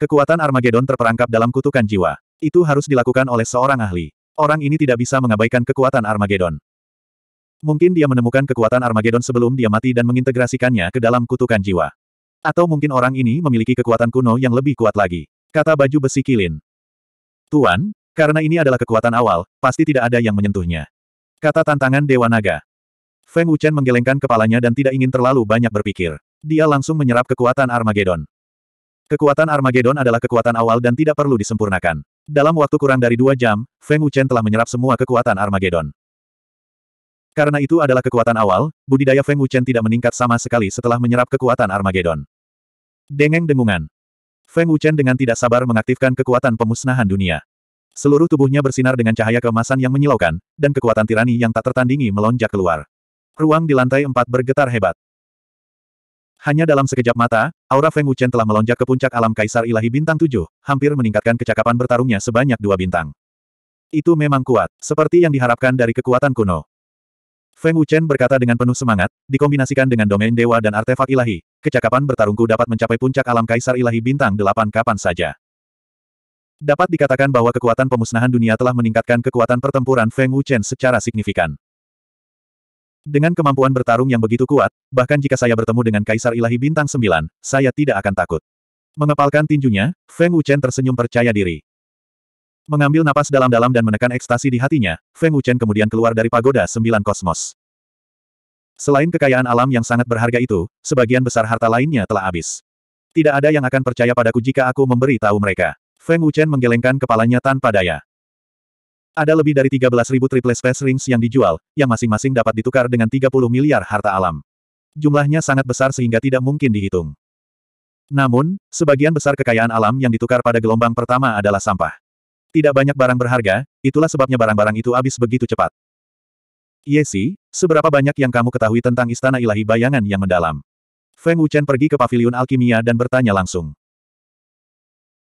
Kekuatan Armageddon terperangkap dalam kutukan jiwa. Itu harus dilakukan oleh seorang ahli. Orang ini tidak bisa mengabaikan kekuatan Armageddon. Mungkin dia menemukan kekuatan Armageddon sebelum dia mati dan mengintegrasikannya ke dalam kutukan jiwa. Atau mungkin orang ini memiliki kekuatan kuno yang lebih kuat lagi. Kata baju besi kilin. Tuan, karena ini adalah kekuatan awal, pasti tidak ada yang menyentuhnya. Kata tantangan Dewa Naga. Feng Wuchen menggelengkan kepalanya dan tidak ingin terlalu banyak berpikir. Dia langsung menyerap kekuatan Armageddon. Kekuatan Armageddon adalah kekuatan awal dan tidak perlu disempurnakan. Dalam waktu kurang dari dua jam, Feng Wuchen telah menyerap semua kekuatan Armageddon. Karena itu adalah kekuatan awal, budidaya Feng Wuchen tidak meningkat sama sekali setelah menyerap kekuatan Armageddon. Dengeng dengungan. Feng Wuchen dengan tidak sabar mengaktifkan kekuatan pemusnahan dunia. Seluruh tubuhnya bersinar dengan cahaya kemasan yang menyilaukan, dan kekuatan tirani yang tak tertandingi melonjak keluar. Ruang di lantai empat bergetar hebat. Hanya dalam sekejap mata, aura Feng Wuchen telah melonjak ke puncak alam Kaisar Ilahi Bintang Tujuh, hampir meningkatkan kecakapan bertarungnya sebanyak dua bintang. Itu memang kuat, seperti yang diharapkan dari kekuatan kuno. Feng Wuchen berkata dengan penuh semangat, dikombinasikan dengan domain dewa dan artefak ilahi, kecakapan bertarungku dapat mencapai puncak alam Kaisar Ilahi Bintang Delapan kapan saja. Dapat dikatakan bahwa kekuatan pemusnahan dunia telah meningkatkan kekuatan pertempuran Feng Wuchen secara signifikan. Dengan kemampuan bertarung yang begitu kuat, bahkan jika saya bertemu dengan Kaisar Ilahi Bintang Sembilan, saya tidak akan takut. Mengepalkan tinjunya, Feng Wuchen tersenyum percaya diri. Mengambil napas dalam-dalam dan menekan ekstasi di hatinya, Feng Wuchen kemudian keluar dari pagoda sembilan kosmos. Selain kekayaan alam yang sangat berharga itu, sebagian besar harta lainnya telah habis. Tidak ada yang akan percaya padaku jika aku memberi tahu mereka. Feng Wuchen menggelengkan kepalanya tanpa daya. Ada lebih dari 13.000 triple space rings yang dijual, yang masing-masing dapat ditukar dengan 30 miliar harta alam. Jumlahnya sangat besar sehingga tidak mungkin dihitung. Namun, sebagian besar kekayaan alam yang ditukar pada gelombang pertama adalah sampah. Tidak banyak barang berharga, itulah sebabnya barang-barang itu habis begitu cepat. Yesi, iya seberapa banyak yang kamu ketahui tentang istana ilahi bayangan yang mendalam? Feng Wuchen pergi ke pavilion alkimia dan bertanya langsung.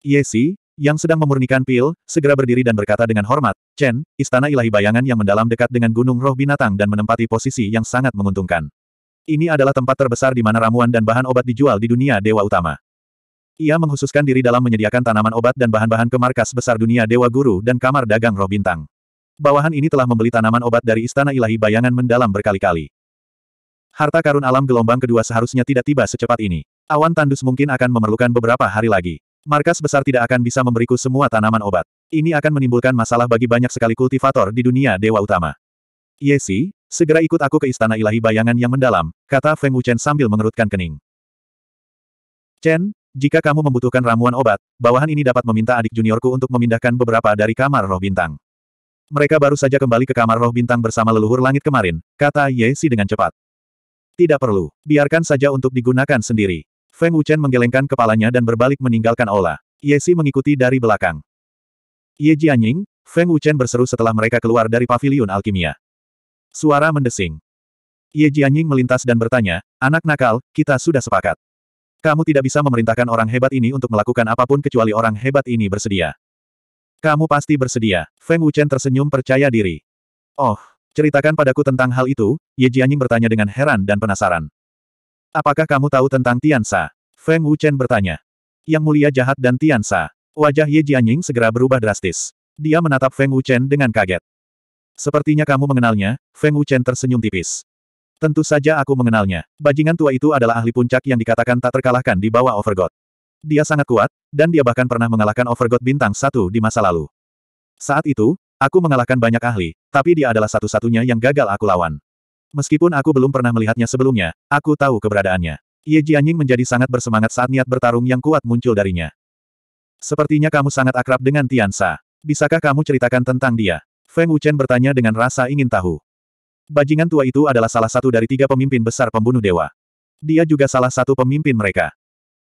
Yesi, iya yang sedang memurnikan pil, segera berdiri dan berkata dengan hormat, Chen, istana ilahi bayangan yang mendalam dekat dengan gunung roh binatang dan menempati posisi yang sangat menguntungkan. Ini adalah tempat terbesar di mana ramuan dan bahan obat dijual di dunia dewa utama. Ia menghususkan diri dalam menyediakan tanaman obat dan bahan-bahan ke markas besar dunia dewa guru dan kamar dagang roh bintang. Bawahan ini telah membeli tanaman obat dari istana ilahi bayangan mendalam berkali-kali. Harta karun alam gelombang kedua seharusnya tidak tiba secepat ini. Awan tandus mungkin akan memerlukan beberapa hari lagi. Markas besar tidak akan bisa memberiku semua tanaman obat. Ini akan menimbulkan masalah bagi banyak sekali kultivator di dunia dewa utama. Yesi, segera ikut aku ke istana ilahi bayangan yang mendalam, kata Feng Wuchen sambil mengerutkan kening. Chen, jika kamu membutuhkan ramuan obat, bawahan ini dapat meminta adik juniorku untuk memindahkan beberapa dari kamar roh bintang. Mereka baru saja kembali ke kamar roh bintang bersama leluhur langit kemarin, kata Yesi dengan cepat. Tidak perlu, biarkan saja untuk digunakan sendiri. Feng Wuchen menggelengkan kepalanya dan berbalik meninggalkan aula. Yesi mengikuti dari belakang. Ye Jianying, Feng Wuchen berseru setelah mereka keluar dari paviliun alkimia. Suara mendesing. Ye Jianying melintas dan bertanya, anak nakal, kita sudah sepakat. Kamu tidak bisa memerintahkan orang hebat ini untuk melakukan apapun kecuali orang hebat ini bersedia. Kamu pasti bersedia. Feng Wuchen tersenyum percaya diri. Oh, ceritakan padaku tentang hal itu, Ye Jianying bertanya dengan heran dan penasaran. Apakah kamu tahu tentang Tiansa? Feng Wuchen bertanya. Yang mulia jahat dan Tiansa. Wajah Ye Jianying segera berubah drastis. Dia menatap Feng Wuchen dengan kaget. Sepertinya kamu mengenalnya, Feng Wuchen tersenyum tipis. Tentu saja aku mengenalnya. Bajingan tua itu adalah ahli puncak yang dikatakan tak terkalahkan di bawah Overgod. Dia sangat kuat, dan dia bahkan pernah mengalahkan Overgod bintang satu di masa lalu. Saat itu, aku mengalahkan banyak ahli, tapi dia adalah satu-satunya yang gagal aku lawan. Meskipun aku belum pernah melihatnya sebelumnya, aku tahu keberadaannya. Ye Jianying menjadi sangat bersemangat saat niat bertarung yang kuat muncul darinya. Sepertinya kamu sangat akrab dengan Tian Sa. Bisakah kamu ceritakan tentang dia? Feng Wuchen bertanya dengan rasa ingin tahu. Bajingan tua itu adalah salah satu dari tiga pemimpin besar pembunuh dewa. Dia juga salah satu pemimpin mereka.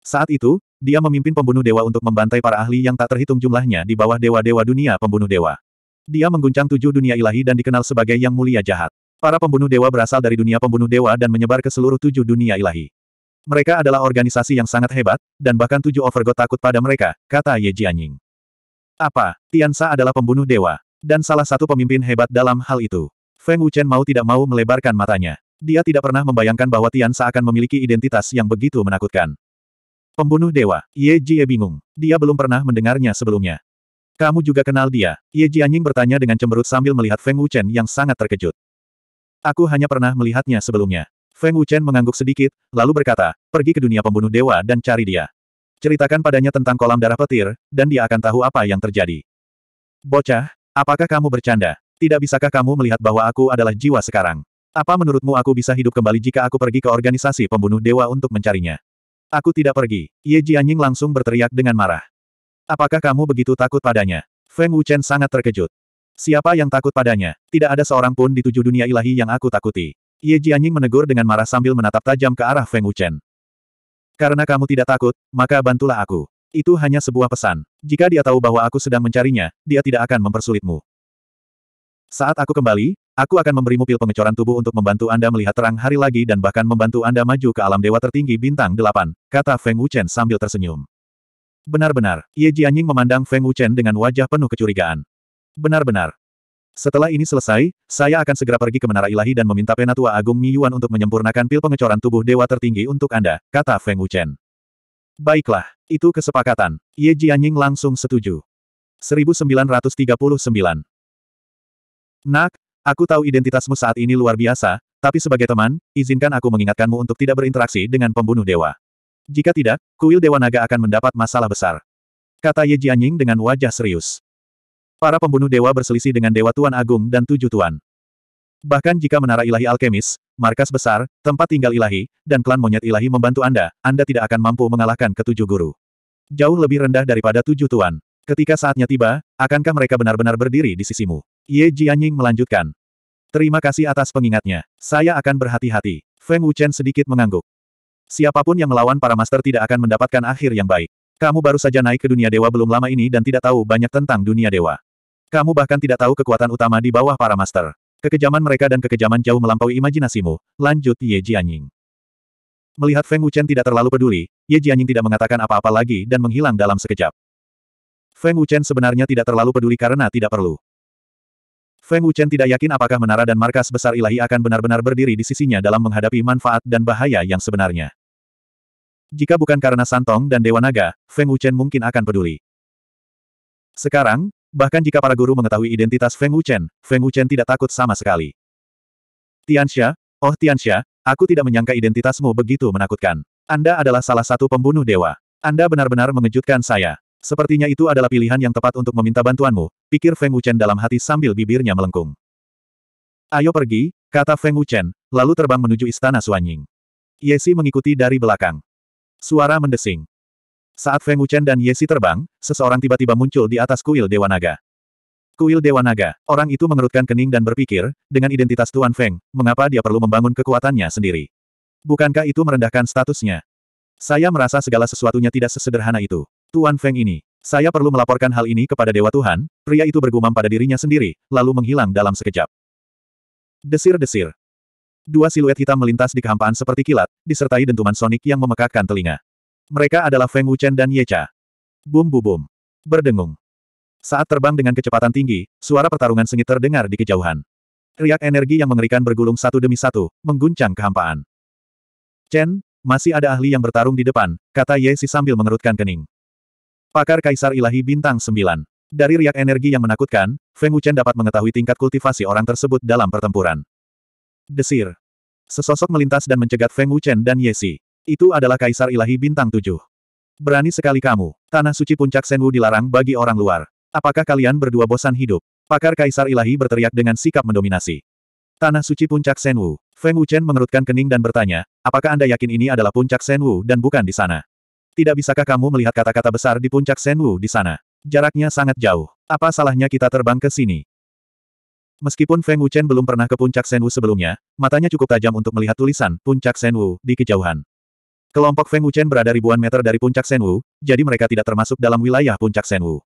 Saat itu, dia memimpin pembunuh dewa untuk membantai para ahli yang tak terhitung jumlahnya di bawah dewa-dewa dunia pembunuh dewa. Dia mengguncang tujuh dunia ilahi dan dikenal sebagai yang mulia jahat. Para pembunuh dewa berasal dari dunia pembunuh dewa dan menyebar ke seluruh tujuh dunia ilahi. Mereka adalah organisasi yang sangat hebat, dan bahkan tujuh overgod takut pada mereka, kata Ye Jianying. Apa, Tiansa adalah pembunuh dewa, dan salah satu pemimpin hebat dalam hal itu. Feng Wuchen mau tidak mau melebarkan matanya. Dia tidak pernah membayangkan bahwa Tiansa akan memiliki identitas yang begitu menakutkan. Pembunuh dewa, Ye Jie bingung. Dia belum pernah mendengarnya sebelumnya. Kamu juga kenal dia? Ye Jianying bertanya dengan cemberut sambil melihat Feng Wuchen yang sangat terkejut. Aku hanya pernah melihatnya sebelumnya. Feng Wuchen mengangguk sedikit, lalu berkata, pergi ke dunia pembunuh dewa dan cari dia. Ceritakan padanya tentang kolam darah petir, dan dia akan tahu apa yang terjadi. Bocah, apakah kamu bercanda? Tidak bisakah kamu melihat bahwa aku adalah jiwa sekarang? Apa menurutmu aku bisa hidup kembali jika aku pergi ke organisasi pembunuh dewa untuk mencarinya? Aku tidak pergi. Ye Jianying langsung berteriak dengan marah. Apakah kamu begitu takut padanya? Feng Wuchen sangat terkejut. Siapa yang takut padanya? Tidak ada seorang pun di tujuh dunia ilahi yang aku takuti. Ye Jianying menegur dengan marah sambil menatap tajam ke arah Feng Wuchen. Karena kamu tidak takut, maka bantulah aku. Itu hanya sebuah pesan. Jika dia tahu bahwa aku sedang mencarinya, dia tidak akan mempersulitmu. Saat aku kembali, aku akan memberimu pil pengecoran tubuh untuk membantu Anda melihat terang hari lagi dan bahkan membantu Anda maju ke alam dewa tertinggi bintang delapan, kata Feng Wuchen sambil tersenyum. Benar-benar, Ye Jianying memandang Feng Wuchen dengan wajah penuh kecurigaan. Benar-benar. Setelah ini selesai, saya akan segera pergi ke Menara Ilahi dan meminta Penatua Agung Mi Yuan untuk menyempurnakan pil pengecoran tubuh dewa tertinggi untuk Anda, kata Feng Wuchen. Baiklah, itu kesepakatan. Ye Jianying langsung setuju. 1939 Nak, aku tahu identitasmu saat ini luar biasa, tapi sebagai teman, izinkan aku mengingatkanmu untuk tidak berinteraksi dengan pembunuh dewa. Jika tidak, kuil Dewa Naga akan mendapat masalah besar. Kata Ye Jianying dengan wajah serius. Para pembunuh dewa berselisih dengan dewa Tuan Agung dan tujuh tuan. Bahkan jika menara ilahi alkemis, markas besar, tempat tinggal ilahi, dan klan monyet ilahi membantu Anda, Anda tidak akan mampu mengalahkan ketujuh guru. Jauh lebih rendah daripada tujuh tuan. Ketika saatnya tiba, akankah mereka benar-benar berdiri di sisimu? Ye Jianying melanjutkan. Terima kasih atas pengingatnya. Saya akan berhati-hati. Feng Wuchen sedikit mengangguk. Siapapun yang melawan para master tidak akan mendapatkan akhir yang baik. Kamu baru saja naik ke dunia dewa belum lama ini dan tidak tahu banyak tentang dunia dewa. Kamu bahkan tidak tahu kekuatan utama di bawah para master. Kekejaman mereka dan kekejaman jauh melampaui imajinasimu, lanjut Ye Jianying. Melihat Feng Wuchen tidak terlalu peduli, Ye Jianying tidak mengatakan apa-apa lagi dan menghilang dalam sekejap. Feng Wuchen sebenarnya tidak terlalu peduli karena tidak perlu. Feng Wuchen tidak yakin apakah menara dan markas besar ilahi akan benar-benar berdiri di sisinya dalam menghadapi manfaat dan bahaya yang sebenarnya. Jika bukan karena Santong dan Dewa Naga, Feng Wuchen mungkin akan peduli. Sekarang, Bahkan jika para guru mengetahui identitas Feng Wuchen, Feng Wuchen tidak takut sama sekali. Tianxia, oh Tianxia, aku tidak menyangka identitasmu begitu menakutkan. Anda adalah salah satu pembunuh dewa. Anda benar-benar mengejutkan saya. Sepertinya itu adalah pilihan yang tepat untuk meminta bantuanmu, pikir Feng Wuchen dalam hati sambil bibirnya melengkung. Ayo pergi, kata Feng Wuchen, lalu terbang menuju istana Suanying. Yesi mengikuti dari belakang. Suara mendesing. Saat Feng Wuchen dan Yesi terbang, seseorang tiba-tiba muncul di atas kuil Dewa Naga. Kuil Dewa Naga, orang itu mengerutkan kening dan berpikir, dengan identitas Tuan Feng, mengapa dia perlu membangun kekuatannya sendiri? Bukankah itu merendahkan statusnya? Saya merasa segala sesuatunya tidak sesederhana itu. Tuan Feng ini, saya perlu melaporkan hal ini kepada Dewa Tuhan, pria itu bergumam pada dirinya sendiri, lalu menghilang dalam sekejap. Desir-desir. Dua siluet hitam melintas di kehampaan seperti kilat, disertai dentuman sonik yang memekakkan telinga. Mereka adalah Feng Wuchen dan Ye Cha. Bum bu bum. Berdengung. Saat terbang dengan kecepatan tinggi, suara pertarungan sengit terdengar di kejauhan. Riak energi yang mengerikan bergulung satu demi satu, mengguncang kehampaan. Chen, masih ada ahli yang bertarung di depan, kata Ye Si sambil mengerutkan kening. Pakar Kaisar Ilahi Bintang 9. Dari riak energi yang menakutkan, Feng Wuchen dapat mengetahui tingkat kultivasi orang tersebut dalam pertempuran. Desir. Sesosok melintas dan mencegat Feng Wuchen dan Ye Si. Itu adalah Kaisar Ilahi Bintang Tujuh. Berani sekali kamu. Tanah suci puncak Senwu dilarang bagi orang luar. Apakah kalian berdua bosan hidup? Pakar Kaisar Ilahi berteriak dengan sikap mendominasi. Tanah suci puncak Senwu. Feng Wuchen mengerutkan kening dan bertanya, apakah Anda yakin ini adalah puncak Senwu dan bukan di sana? Tidak bisakah kamu melihat kata-kata besar di puncak Senwu di sana? Jaraknya sangat jauh. Apa salahnya kita terbang ke sini? Meskipun Feng Wuchen belum pernah ke puncak Senwu sebelumnya, matanya cukup tajam untuk melihat tulisan Puncak Senwu di kejauhan. Kelompok Feng Wuchen berada ribuan meter dari puncak Senwu, jadi mereka tidak termasuk dalam wilayah puncak Senwu.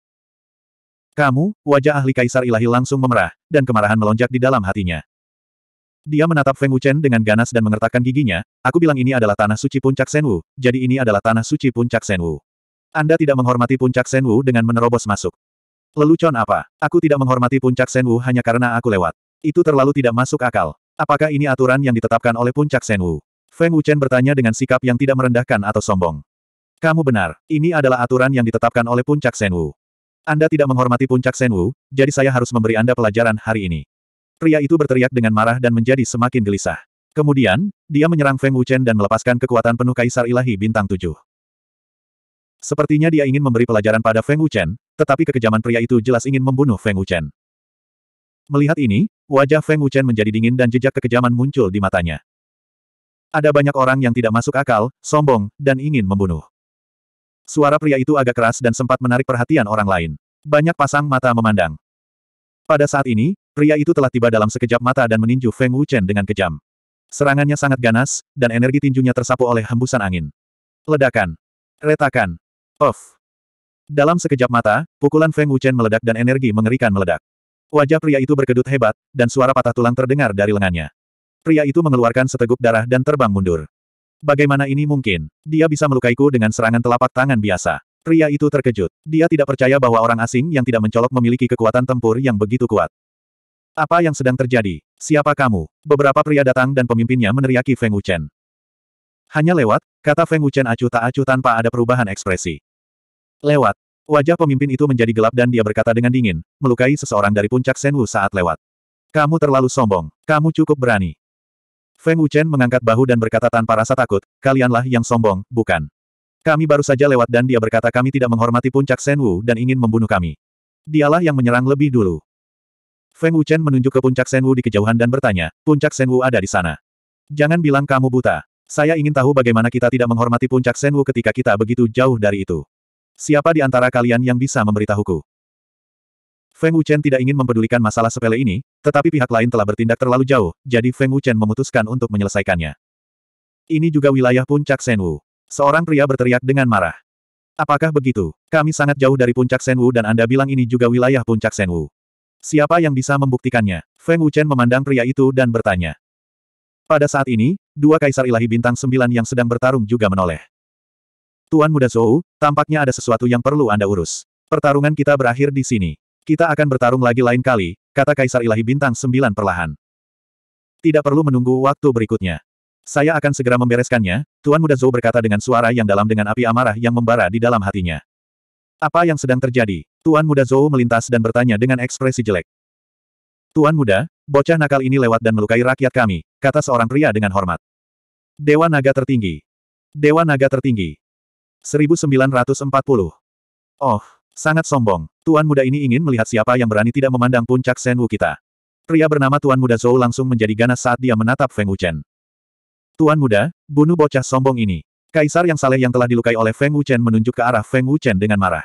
Kamu, wajah ahli Kaisar Ilahi langsung memerah, dan kemarahan melonjak di dalam hatinya. Dia menatap Feng Wuchen dengan ganas dan mengertakkan giginya, aku bilang ini adalah tanah suci puncak Senwu, jadi ini adalah tanah suci puncak Senwu. Anda tidak menghormati puncak Senwu dengan menerobos masuk. Lelucon apa? Aku tidak menghormati puncak Senwu hanya karena aku lewat. Itu terlalu tidak masuk akal. Apakah ini aturan yang ditetapkan oleh puncak Senwu? Feng Wuchen bertanya dengan sikap yang tidak merendahkan atau sombong. Kamu benar, ini adalah aturan yang ditetapkan oleh Puncak Senwu. Anda tidak menghormati Puncak Senwu, jadi saya harus memberi Anda pelajaran hari ini. Pria itu berteriak dengan marah dan menjadi semakin gelisah. Kemudian, dia menyerang Feng Wuchen dan melepaskan kekuatan penuh Kaisar Ilahi Bintang Tujuh. Sepertinya dia ingin memberi pelajaran pada Feng Wuchen, tetapi kekejaman pria itu jelas ingin membunuh Feng Wuchen. Melihat ini, wajah Feng Wuchen menjadi dingin dan jejak kekejaman muncul di matanya. Ada banyak orang yang tidak masuk akal, sombong, dan ingin membunuh. Suara pria itu agak keras dan sempat menarik perhatian orang lain. Banyak pasang mata memandang. Pada saat ini, pria itu telah tiba dalam sekejap mata dan meninju Feng Wuchen dengan kejam. Serangannya sangat ganas, dan energi tinjunya tersapu oleh hembusan angin. Ledakan. Retakan. Off. Dalam sekejap mata, pukulan Feng Wuchen meledak dan energi mengerikan meledak. Wajah pria itu berkedut hebat, dan suara patah tulang terdengar dari lengannya pria itu mengeluarkan seteguk darah dan terbang mundur. Bagaimana ini mungkin? Dia bisa melukaiku dengan serangan telapak tangan biasa. Pria itu terkejut. Dia tidak percaya bahwa orang asing yang tidak mencolok memiliki kekuatan tempur yang begitu kuat. Apa yang sedang terjadi? Siapa kamu? Beberapa pria datang dan pemimpinnya meneriaki Feng Wuchen. Hanya lewat, kata Feng Wuchen acuh tak acuh tanpa ada perubahan ekspresi. Lewat. Wajah pemimpin itu menjadi gelap dan dia berkata dengan dingin, melukai seseorang dari puncak Senwu saat lewat. Kamu terlalu sombong, kamu cukup berani. Feng Wuchen mengangkat bahu dan berkata tanpa rasa takut, kalianlah yang sombong, bukan. Kami baru saja lewat dan dia berkata kami tidak menghormati puncak Shen Wu dan ingin membunuh kami. Dialah yang menyerang lebih dulu. Feng Wuchen menunjuk ke puncak Shen Wu di kejauhan dan bertanya, puncak Shen Wu ada di sana. Jangan bilang kamu buta. Saya ingin tahu bagaimana kita tidak menghormati puncak Senwu ketika kita begitu jauh dari itu. Siapa di antara kalian yang bisa memberitahuku? Feng Wuchen tidak ingin mempedulikan masalah sepele ini, tetapi pihak lain telah bertindak terlalu jauh, jadi Feng Wuchen memutuskan untuk menyelesaikannya. Ini juga wilayah puncak Senwu. Seorang pria berteriak dengan marah. Apakah begitu? Kami sangat jauh dari puncak Senwu dan Anda bilang ini juga wilayah puncak Senwu. Siapa yang bisa membuktikannya? Feng Wuchen memandang pria itu dan bertanya. Pada saat ini, dua kaisar ilahi bintang sembilan yang sedang bertarung juga menoleh. Tuan Muda Zhou, tampaknya ada sesuatu yang perlu Anda urus. Pertarungan kita berakhir di sini. Kita akan bertarung lagi lain kali, kata Kaisar Ilahi Bintang sembilan perlahan. Tidak perlu menunggu waktu berikutnya. Saya akan segera membereskannya, Tuan Muda Zhou berkata dengan suara yang dalam dengan api amarah yang membara di dalam hatinya. Apa yang sedang terjadi? Tuan Muda Zhou melintas dan bertanya dengan ekspresi jelek. Tuan Muda, bocah nakal ini lewat dan melukai rakyat kami, kata seorang pria dengan hormat. Dewa Naga Tertinggi. Dewa Naga Tertinggi. 1940. Oh, Sangat sombong. Tuan muda ini ingin melihat siapa yang berani tidak memandang puncak Senwu kita. Pria bernama Tuan Muda Zhou langsung menjadi ganas saat dia menatap Feng Wuchen. Tuan Muda, bunuh bocah sombong ini. Kaisar yang saleh yang telah dilukai oleh Feng Wuchen menunjuk ke arah Feng Wuchen dengan marah.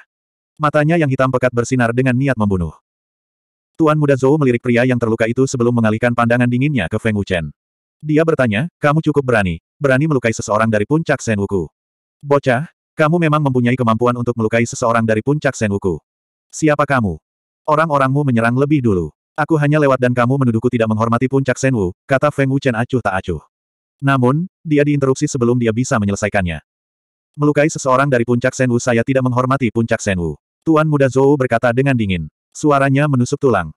Matanya yang hitam pekat bersinar dengan niat membunuh. Tuan Muda Zhou melirik pria yang terluka itu sebelum mengalihkan pandangan dinginnya ke Feng Wuchen. Dia bertanya, kamu cukup berani, berani melukai seseorang dari puncak Senwuku. Bocah, kamu memang mempunyai kemampuan untuk melukai seseorang dari puncak Senwuku. Siapa kamu? Orang-orangmu menyerang lebih dulu. Aku hanya lewat dan kamu menuduhku tidak menghormati puncak Senwu, kata Feng Wuchen acuh tak acuh. Namun, dia diinterupsi sebelum dia bisa menyelesaikannya. Melukai seseorang dari puncak Senwu saya tidak menghormati puncak Senwu. Tuan muda Zhou berkata dengan dingin. Suaranya menusuk tulang.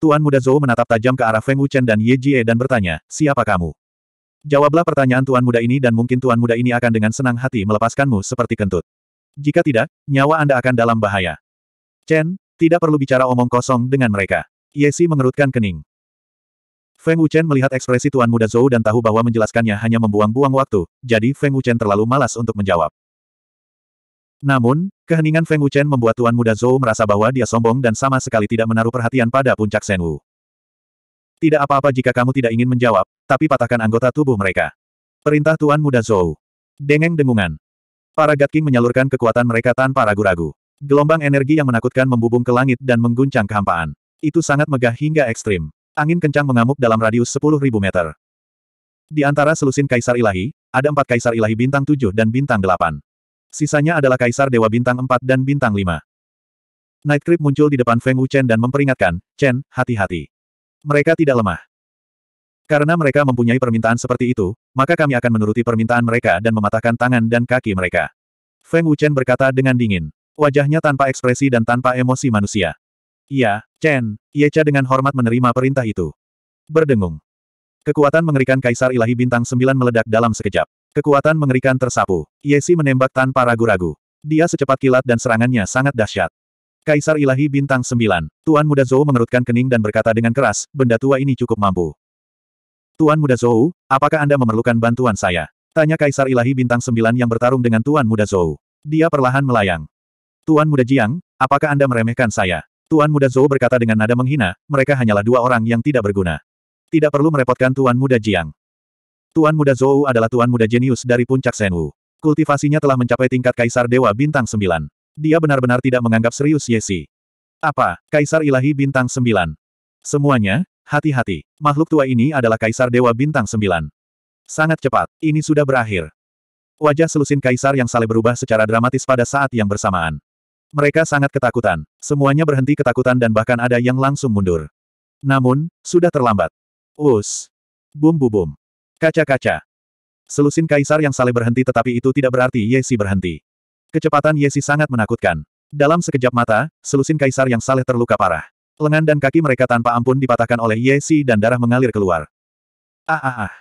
Tuan muda Zhou menatap tajam ke arah Feng Wuchen dan Ye Jie dan bertanya, siapa kamu? Jawablah pertanyaan tuan muda ini dan mungkin tuan muda ini akan dengan senang hati melepaskanmu seperti kentut. Jika tidak, nyawa Anda akan dalam bahaya. Chen, tidak perlu bicara omong kosong dengan mereka. Yesi mengerutkan kening. Feng Wuchen melihat ekspresi tuan muda Zhou dan tahu bahwa menjelaskannya hanya membuang-buang waktu, jadi Feng Wuchen terlalu malas untuk menjawab. Namun, keheningan Feng Wuchen membuat tuan muda Zhou merasa bahwa dia sombong dan sama sekali tidak menaruh perhatian pada puncak Senwu. Tidak apa-apa jika kamu tidak ingin menjawab, tapi patahkan anggota tubuh mereka. Perintah Tuan Muda Zhou. Dengeng dengungan. Para God King menyalurkan kekuatan mereka tanpa ragu-ragu. Gelombang energi yang menakutkan membubung ke langit dan mengguncang kehampaan. Itu sangat megah hingga ekstrim. Angin kencang mengamuk dalam radius 10.000 meter. Di antara selusin Kaisar Ilahi, ada empat Kaisar Ilahi bintang 7 dan bintang 8. Sisanya adalah Kaisar Dewa bintang 4 dan bintang 5. Night Creep muncul di depan Feng Wuchen dan memperingatkan, Chen, hati-hati. Mereka tidak lemah. Karena mereka mempunyai permintaan seperti itu, maka kami akan menuruti permintaan mereka dan mematahkan tangan dan kaki mereka. Feng Wuchen berkata dengan dingin. Wajahnya tanpa ekspresi dan tanpa emosi manusia. Iya, Chen, Yecha dengan hormat menerima perintah itu. Berdengung. Kekuatan mengerikan Kaisar Ilahi Bintang 9 meledak dalam sekejap. Kekuatan mengerikan tersapu. Yesi menembak tanpa ragu-ragu. Dia secepat kilat dan serangannya sangat dahsyat. Kaisar Ilahi Bintang 9, Tuan Muda Zhou mengerutkan kening dan berkata dengan keras, benda tua ini cukup mampu. Tuan Muda Zhou, apakah Anda memerlukan bantuan saya? Tanya Kaisar Ilahi Bintang Sembilan yang bertarung dengan Tuan Muda Zhou. Dia perlahan melayang. Tuan Muda Jiang, apakah Anda meremehkan saya? Tuan Muda Zhou berkata dengan nada menghina, mereka hanyalah dua orang yang tidak berguna. Tidak perlu merepotkan Tuan Muda Jiang. Tuan Muda Zhou adalah Tuan Muda jenius dari puncak Senwu. Kultivasinya telah mencapai tingkat Kaisar Dewa Bintang Sembilan. Dia benar-benar tidak menganggap serius Yesi. Apa, Kaisar Ilahi Bintang Sembilan? Semuanya, Hati-hati, makhluk tua ini adalah Kaisar Dewa Bintang sembilan. Sangat cepat, ini sudah berakhir. Wajah selusin Kaisar yang saleh berubah secara dramatis pada saat yang bersamaan. Mereka sangat ketakutan, semuanya berhenti ketakutan dan bahkan ada yang langsung mundur. Namun, sudah terlambat. Us. Bum bum bum. Kaca-kaca. Selusin Kaisar yang saleh berhenti tetapi itu tidak berarti Yesi berhenti. Kecepatan Yesi sangat menakutkan. Dalam sekejap mata, selusin Kaisar yang saleh terluka parah. Lengan dan kaki mereka tanpa ampun dipatahkan oleh Ye Yesi dan darah mengalir keluar. Ah ah ah.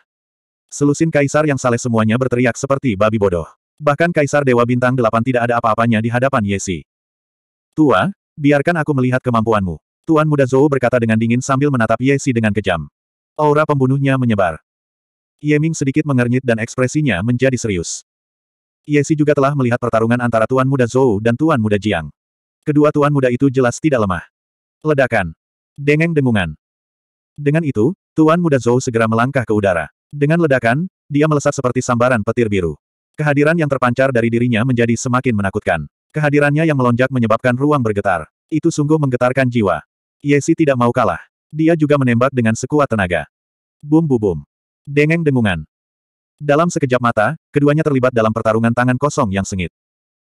Selusin kaisar yang saleh semuanya berteriak seperti babi bodoh. Bahkan kaisar Dewa Bintang Delapan tidak ada apa-apanya di hadapan Ye Yesi. Tua, biarkan aku melihat kemampuanmu. Tuan muda Zhou berkata dengan dingin sambil menatap Ye Yesi dengan kejam. Aura pembunuhnya menyebar. Ye Ming sedikit mengernyit dan ekspresinya menjadi serius. Ye Yesi juga telah melihat pertarungan antara Tuan Muda Zhou dan Tuan Muda Jiang. Kedua Tuan Muda itu jelas tidak lemah. Ledakan. Dengeng dengungan. Dengan itu, Tuan Muda Zhou segera melangkah ke udara. Dengan ledakan, dia melesat seperti sambaran petir biru. Kehadiran yang terpancar dari dirinya menjadi semakin menakutkan. Kehadirannya yang melonjak menyebabkan ruang bergetar. Itu sungguh menggetarkan jiwa. Yesi tidak mau kalah. Dia juga menembak dengan sekuat tenaga. Bum bum bum. Dengeng dengungan. Dalam sekejap mata, keduanya terlibat dalam pertarungan tangan kosong yang sengit.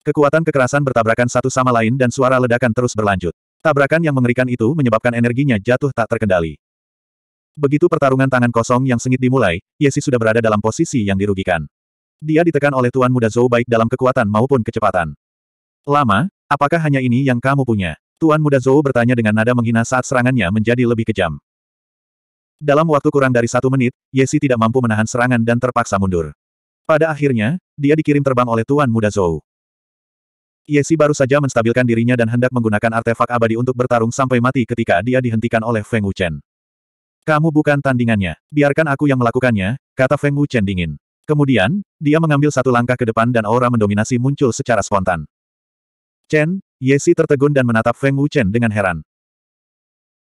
Kekuatan kekerasan bertabrakan satu sama lain dan suara ledakan terus berlanjut. Tabrakan yang mengerikan itu menyebabkan energinya jatuh tak terkendali. Begitu pertarungan tangan kosong yang sengit dimulai, Yesi sudah berada dalam posisi yang dirugikan. Dia ditekan oleh Tuan Muda Zhou baik dalam kekuatan maupun kecepatan. Lama, apakah hanya ini yang kamu punya? Tuan Muda Zhou bertanya dengan nada menghina saat serangannya menjadi lebih kejam. Dalam waktu kurang dari satu menit, Yesi tidak mampu menahan serangan dan terpaksa mundur. Pada akhirnya, dia dikirim terbang oleh Tuan Muda Zhou. Yesi baru saja menstabilkan dirinya dan hendak menggunakan artefak abadi untuk bertarung sampai mati ketika dia dihentikan oleh Feng Wuchen. Kamu bukan tandingannya, biarkan aku yang melakukannya, kata Feng Wuchen dingin. Kemudian, dia mengambil satu langkah ke depan dan aura mendominasi muncul secara spontan. Chen, Yesi tertegun dan menatap Feng Wuchen dengan heran.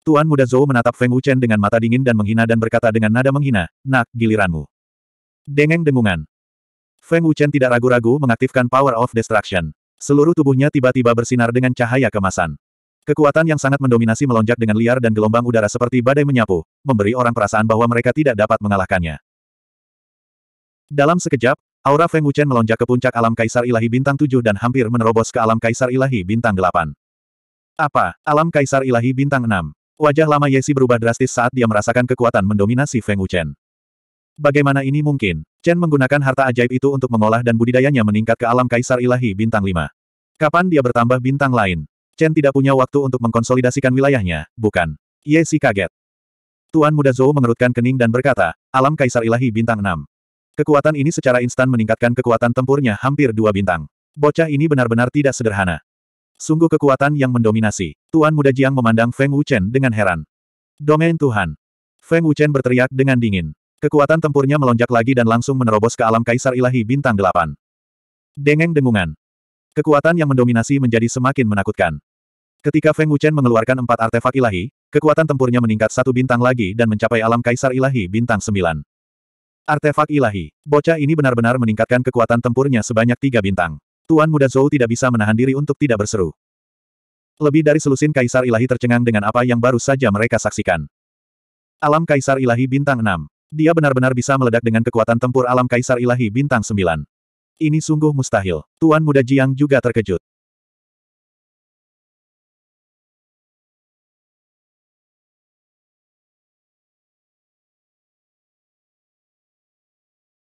Tuan muda Zhou menatap Feng Wuchen dengan mata dingin dan menghina dan berkata dengan nada menghina, nak, giliranmu. Dengeng dengungan. Feng Wuchen tidak ragu-ragu mengaktifkan Power of Destruction. Seluruh tubuhnya tiba-tiba bersinar dengan cahaya kemasan. Kekuatan yang sangat mendominasi melonjak dengan liar dan gelombang udara seperti badai menyapu, memberi orang perasaan bahwa mereka tidak dapat mengalahkannya. Dalam sekejap, aura Feng Wuchen melonjak ke puncak alam Kaisar Ilahi Bintang 7 dan hampir menerobos ke alam Kaisar Ilahi Bintang 8. Apa? Alam Kaisar Ilahi Bintang 6. Wajah lama Yesi berubah drastis saat dia merasakan kekuatan mendominasi Feng Wuchen. Bagaimana ini mungkin? Chen menggunakan harta ajaib itu untuk mengolah dan budidayanya meningkat ke alam Kaisar Ilahi Bintang 5. Kapan dia bertambah bintang lain? Chen tidak punya waktu untuk mengkonsolidasikan wilayahnya, bukan? Ye si kaget. Tuan muda Zhou mengerutkan kening dan berkata, alam Kaisar Ilahi Bintang 6. Kekuatan ini secara instan meningkatkan kekuatan tempurnya hampir dua bintang. Bocah ini benar-benar tidak sederhana. Sungguh kekuatan yang mendominasi. Tuan muda Jiang memandang Feng Wuchen dengan heran. Domain Tuhan. Feng Wuchen berteriak dengan dingin. Kekuatan tempurnya melonjak lagi dan langsung menerobos ke alam kaisar ilahi bintang delapan. Dengeng dengungan. Kekuatan yang mendominasi menjadi semakin menakutkan. Ketika Feng Wuchen mengeluarkan empat artefak ilahi, kekuatan tempurnya meningkat satu bintang lagi dan mencapai alam kaisar ilahi bintang sembilan. Artefak ilahi. Bocah ini benar-benar meningkatkan kekuatan tempurnya sebanyak tiga bintang. Tuan muda Zhou tidak bisa menahan diri untuk tidak berseru. Lebih dari selusin kaisar ilahi tercengang dengan apa yang baru saja mereka saksikan. Alam kaisar ilahi bintang 6. Dia benar-benar bisa meledak dengan kekuatan tempur alam Kaisar Ilahi Bintang 9. Ini sungguh mustahil. Tuan Muda Jiang juga terkejut.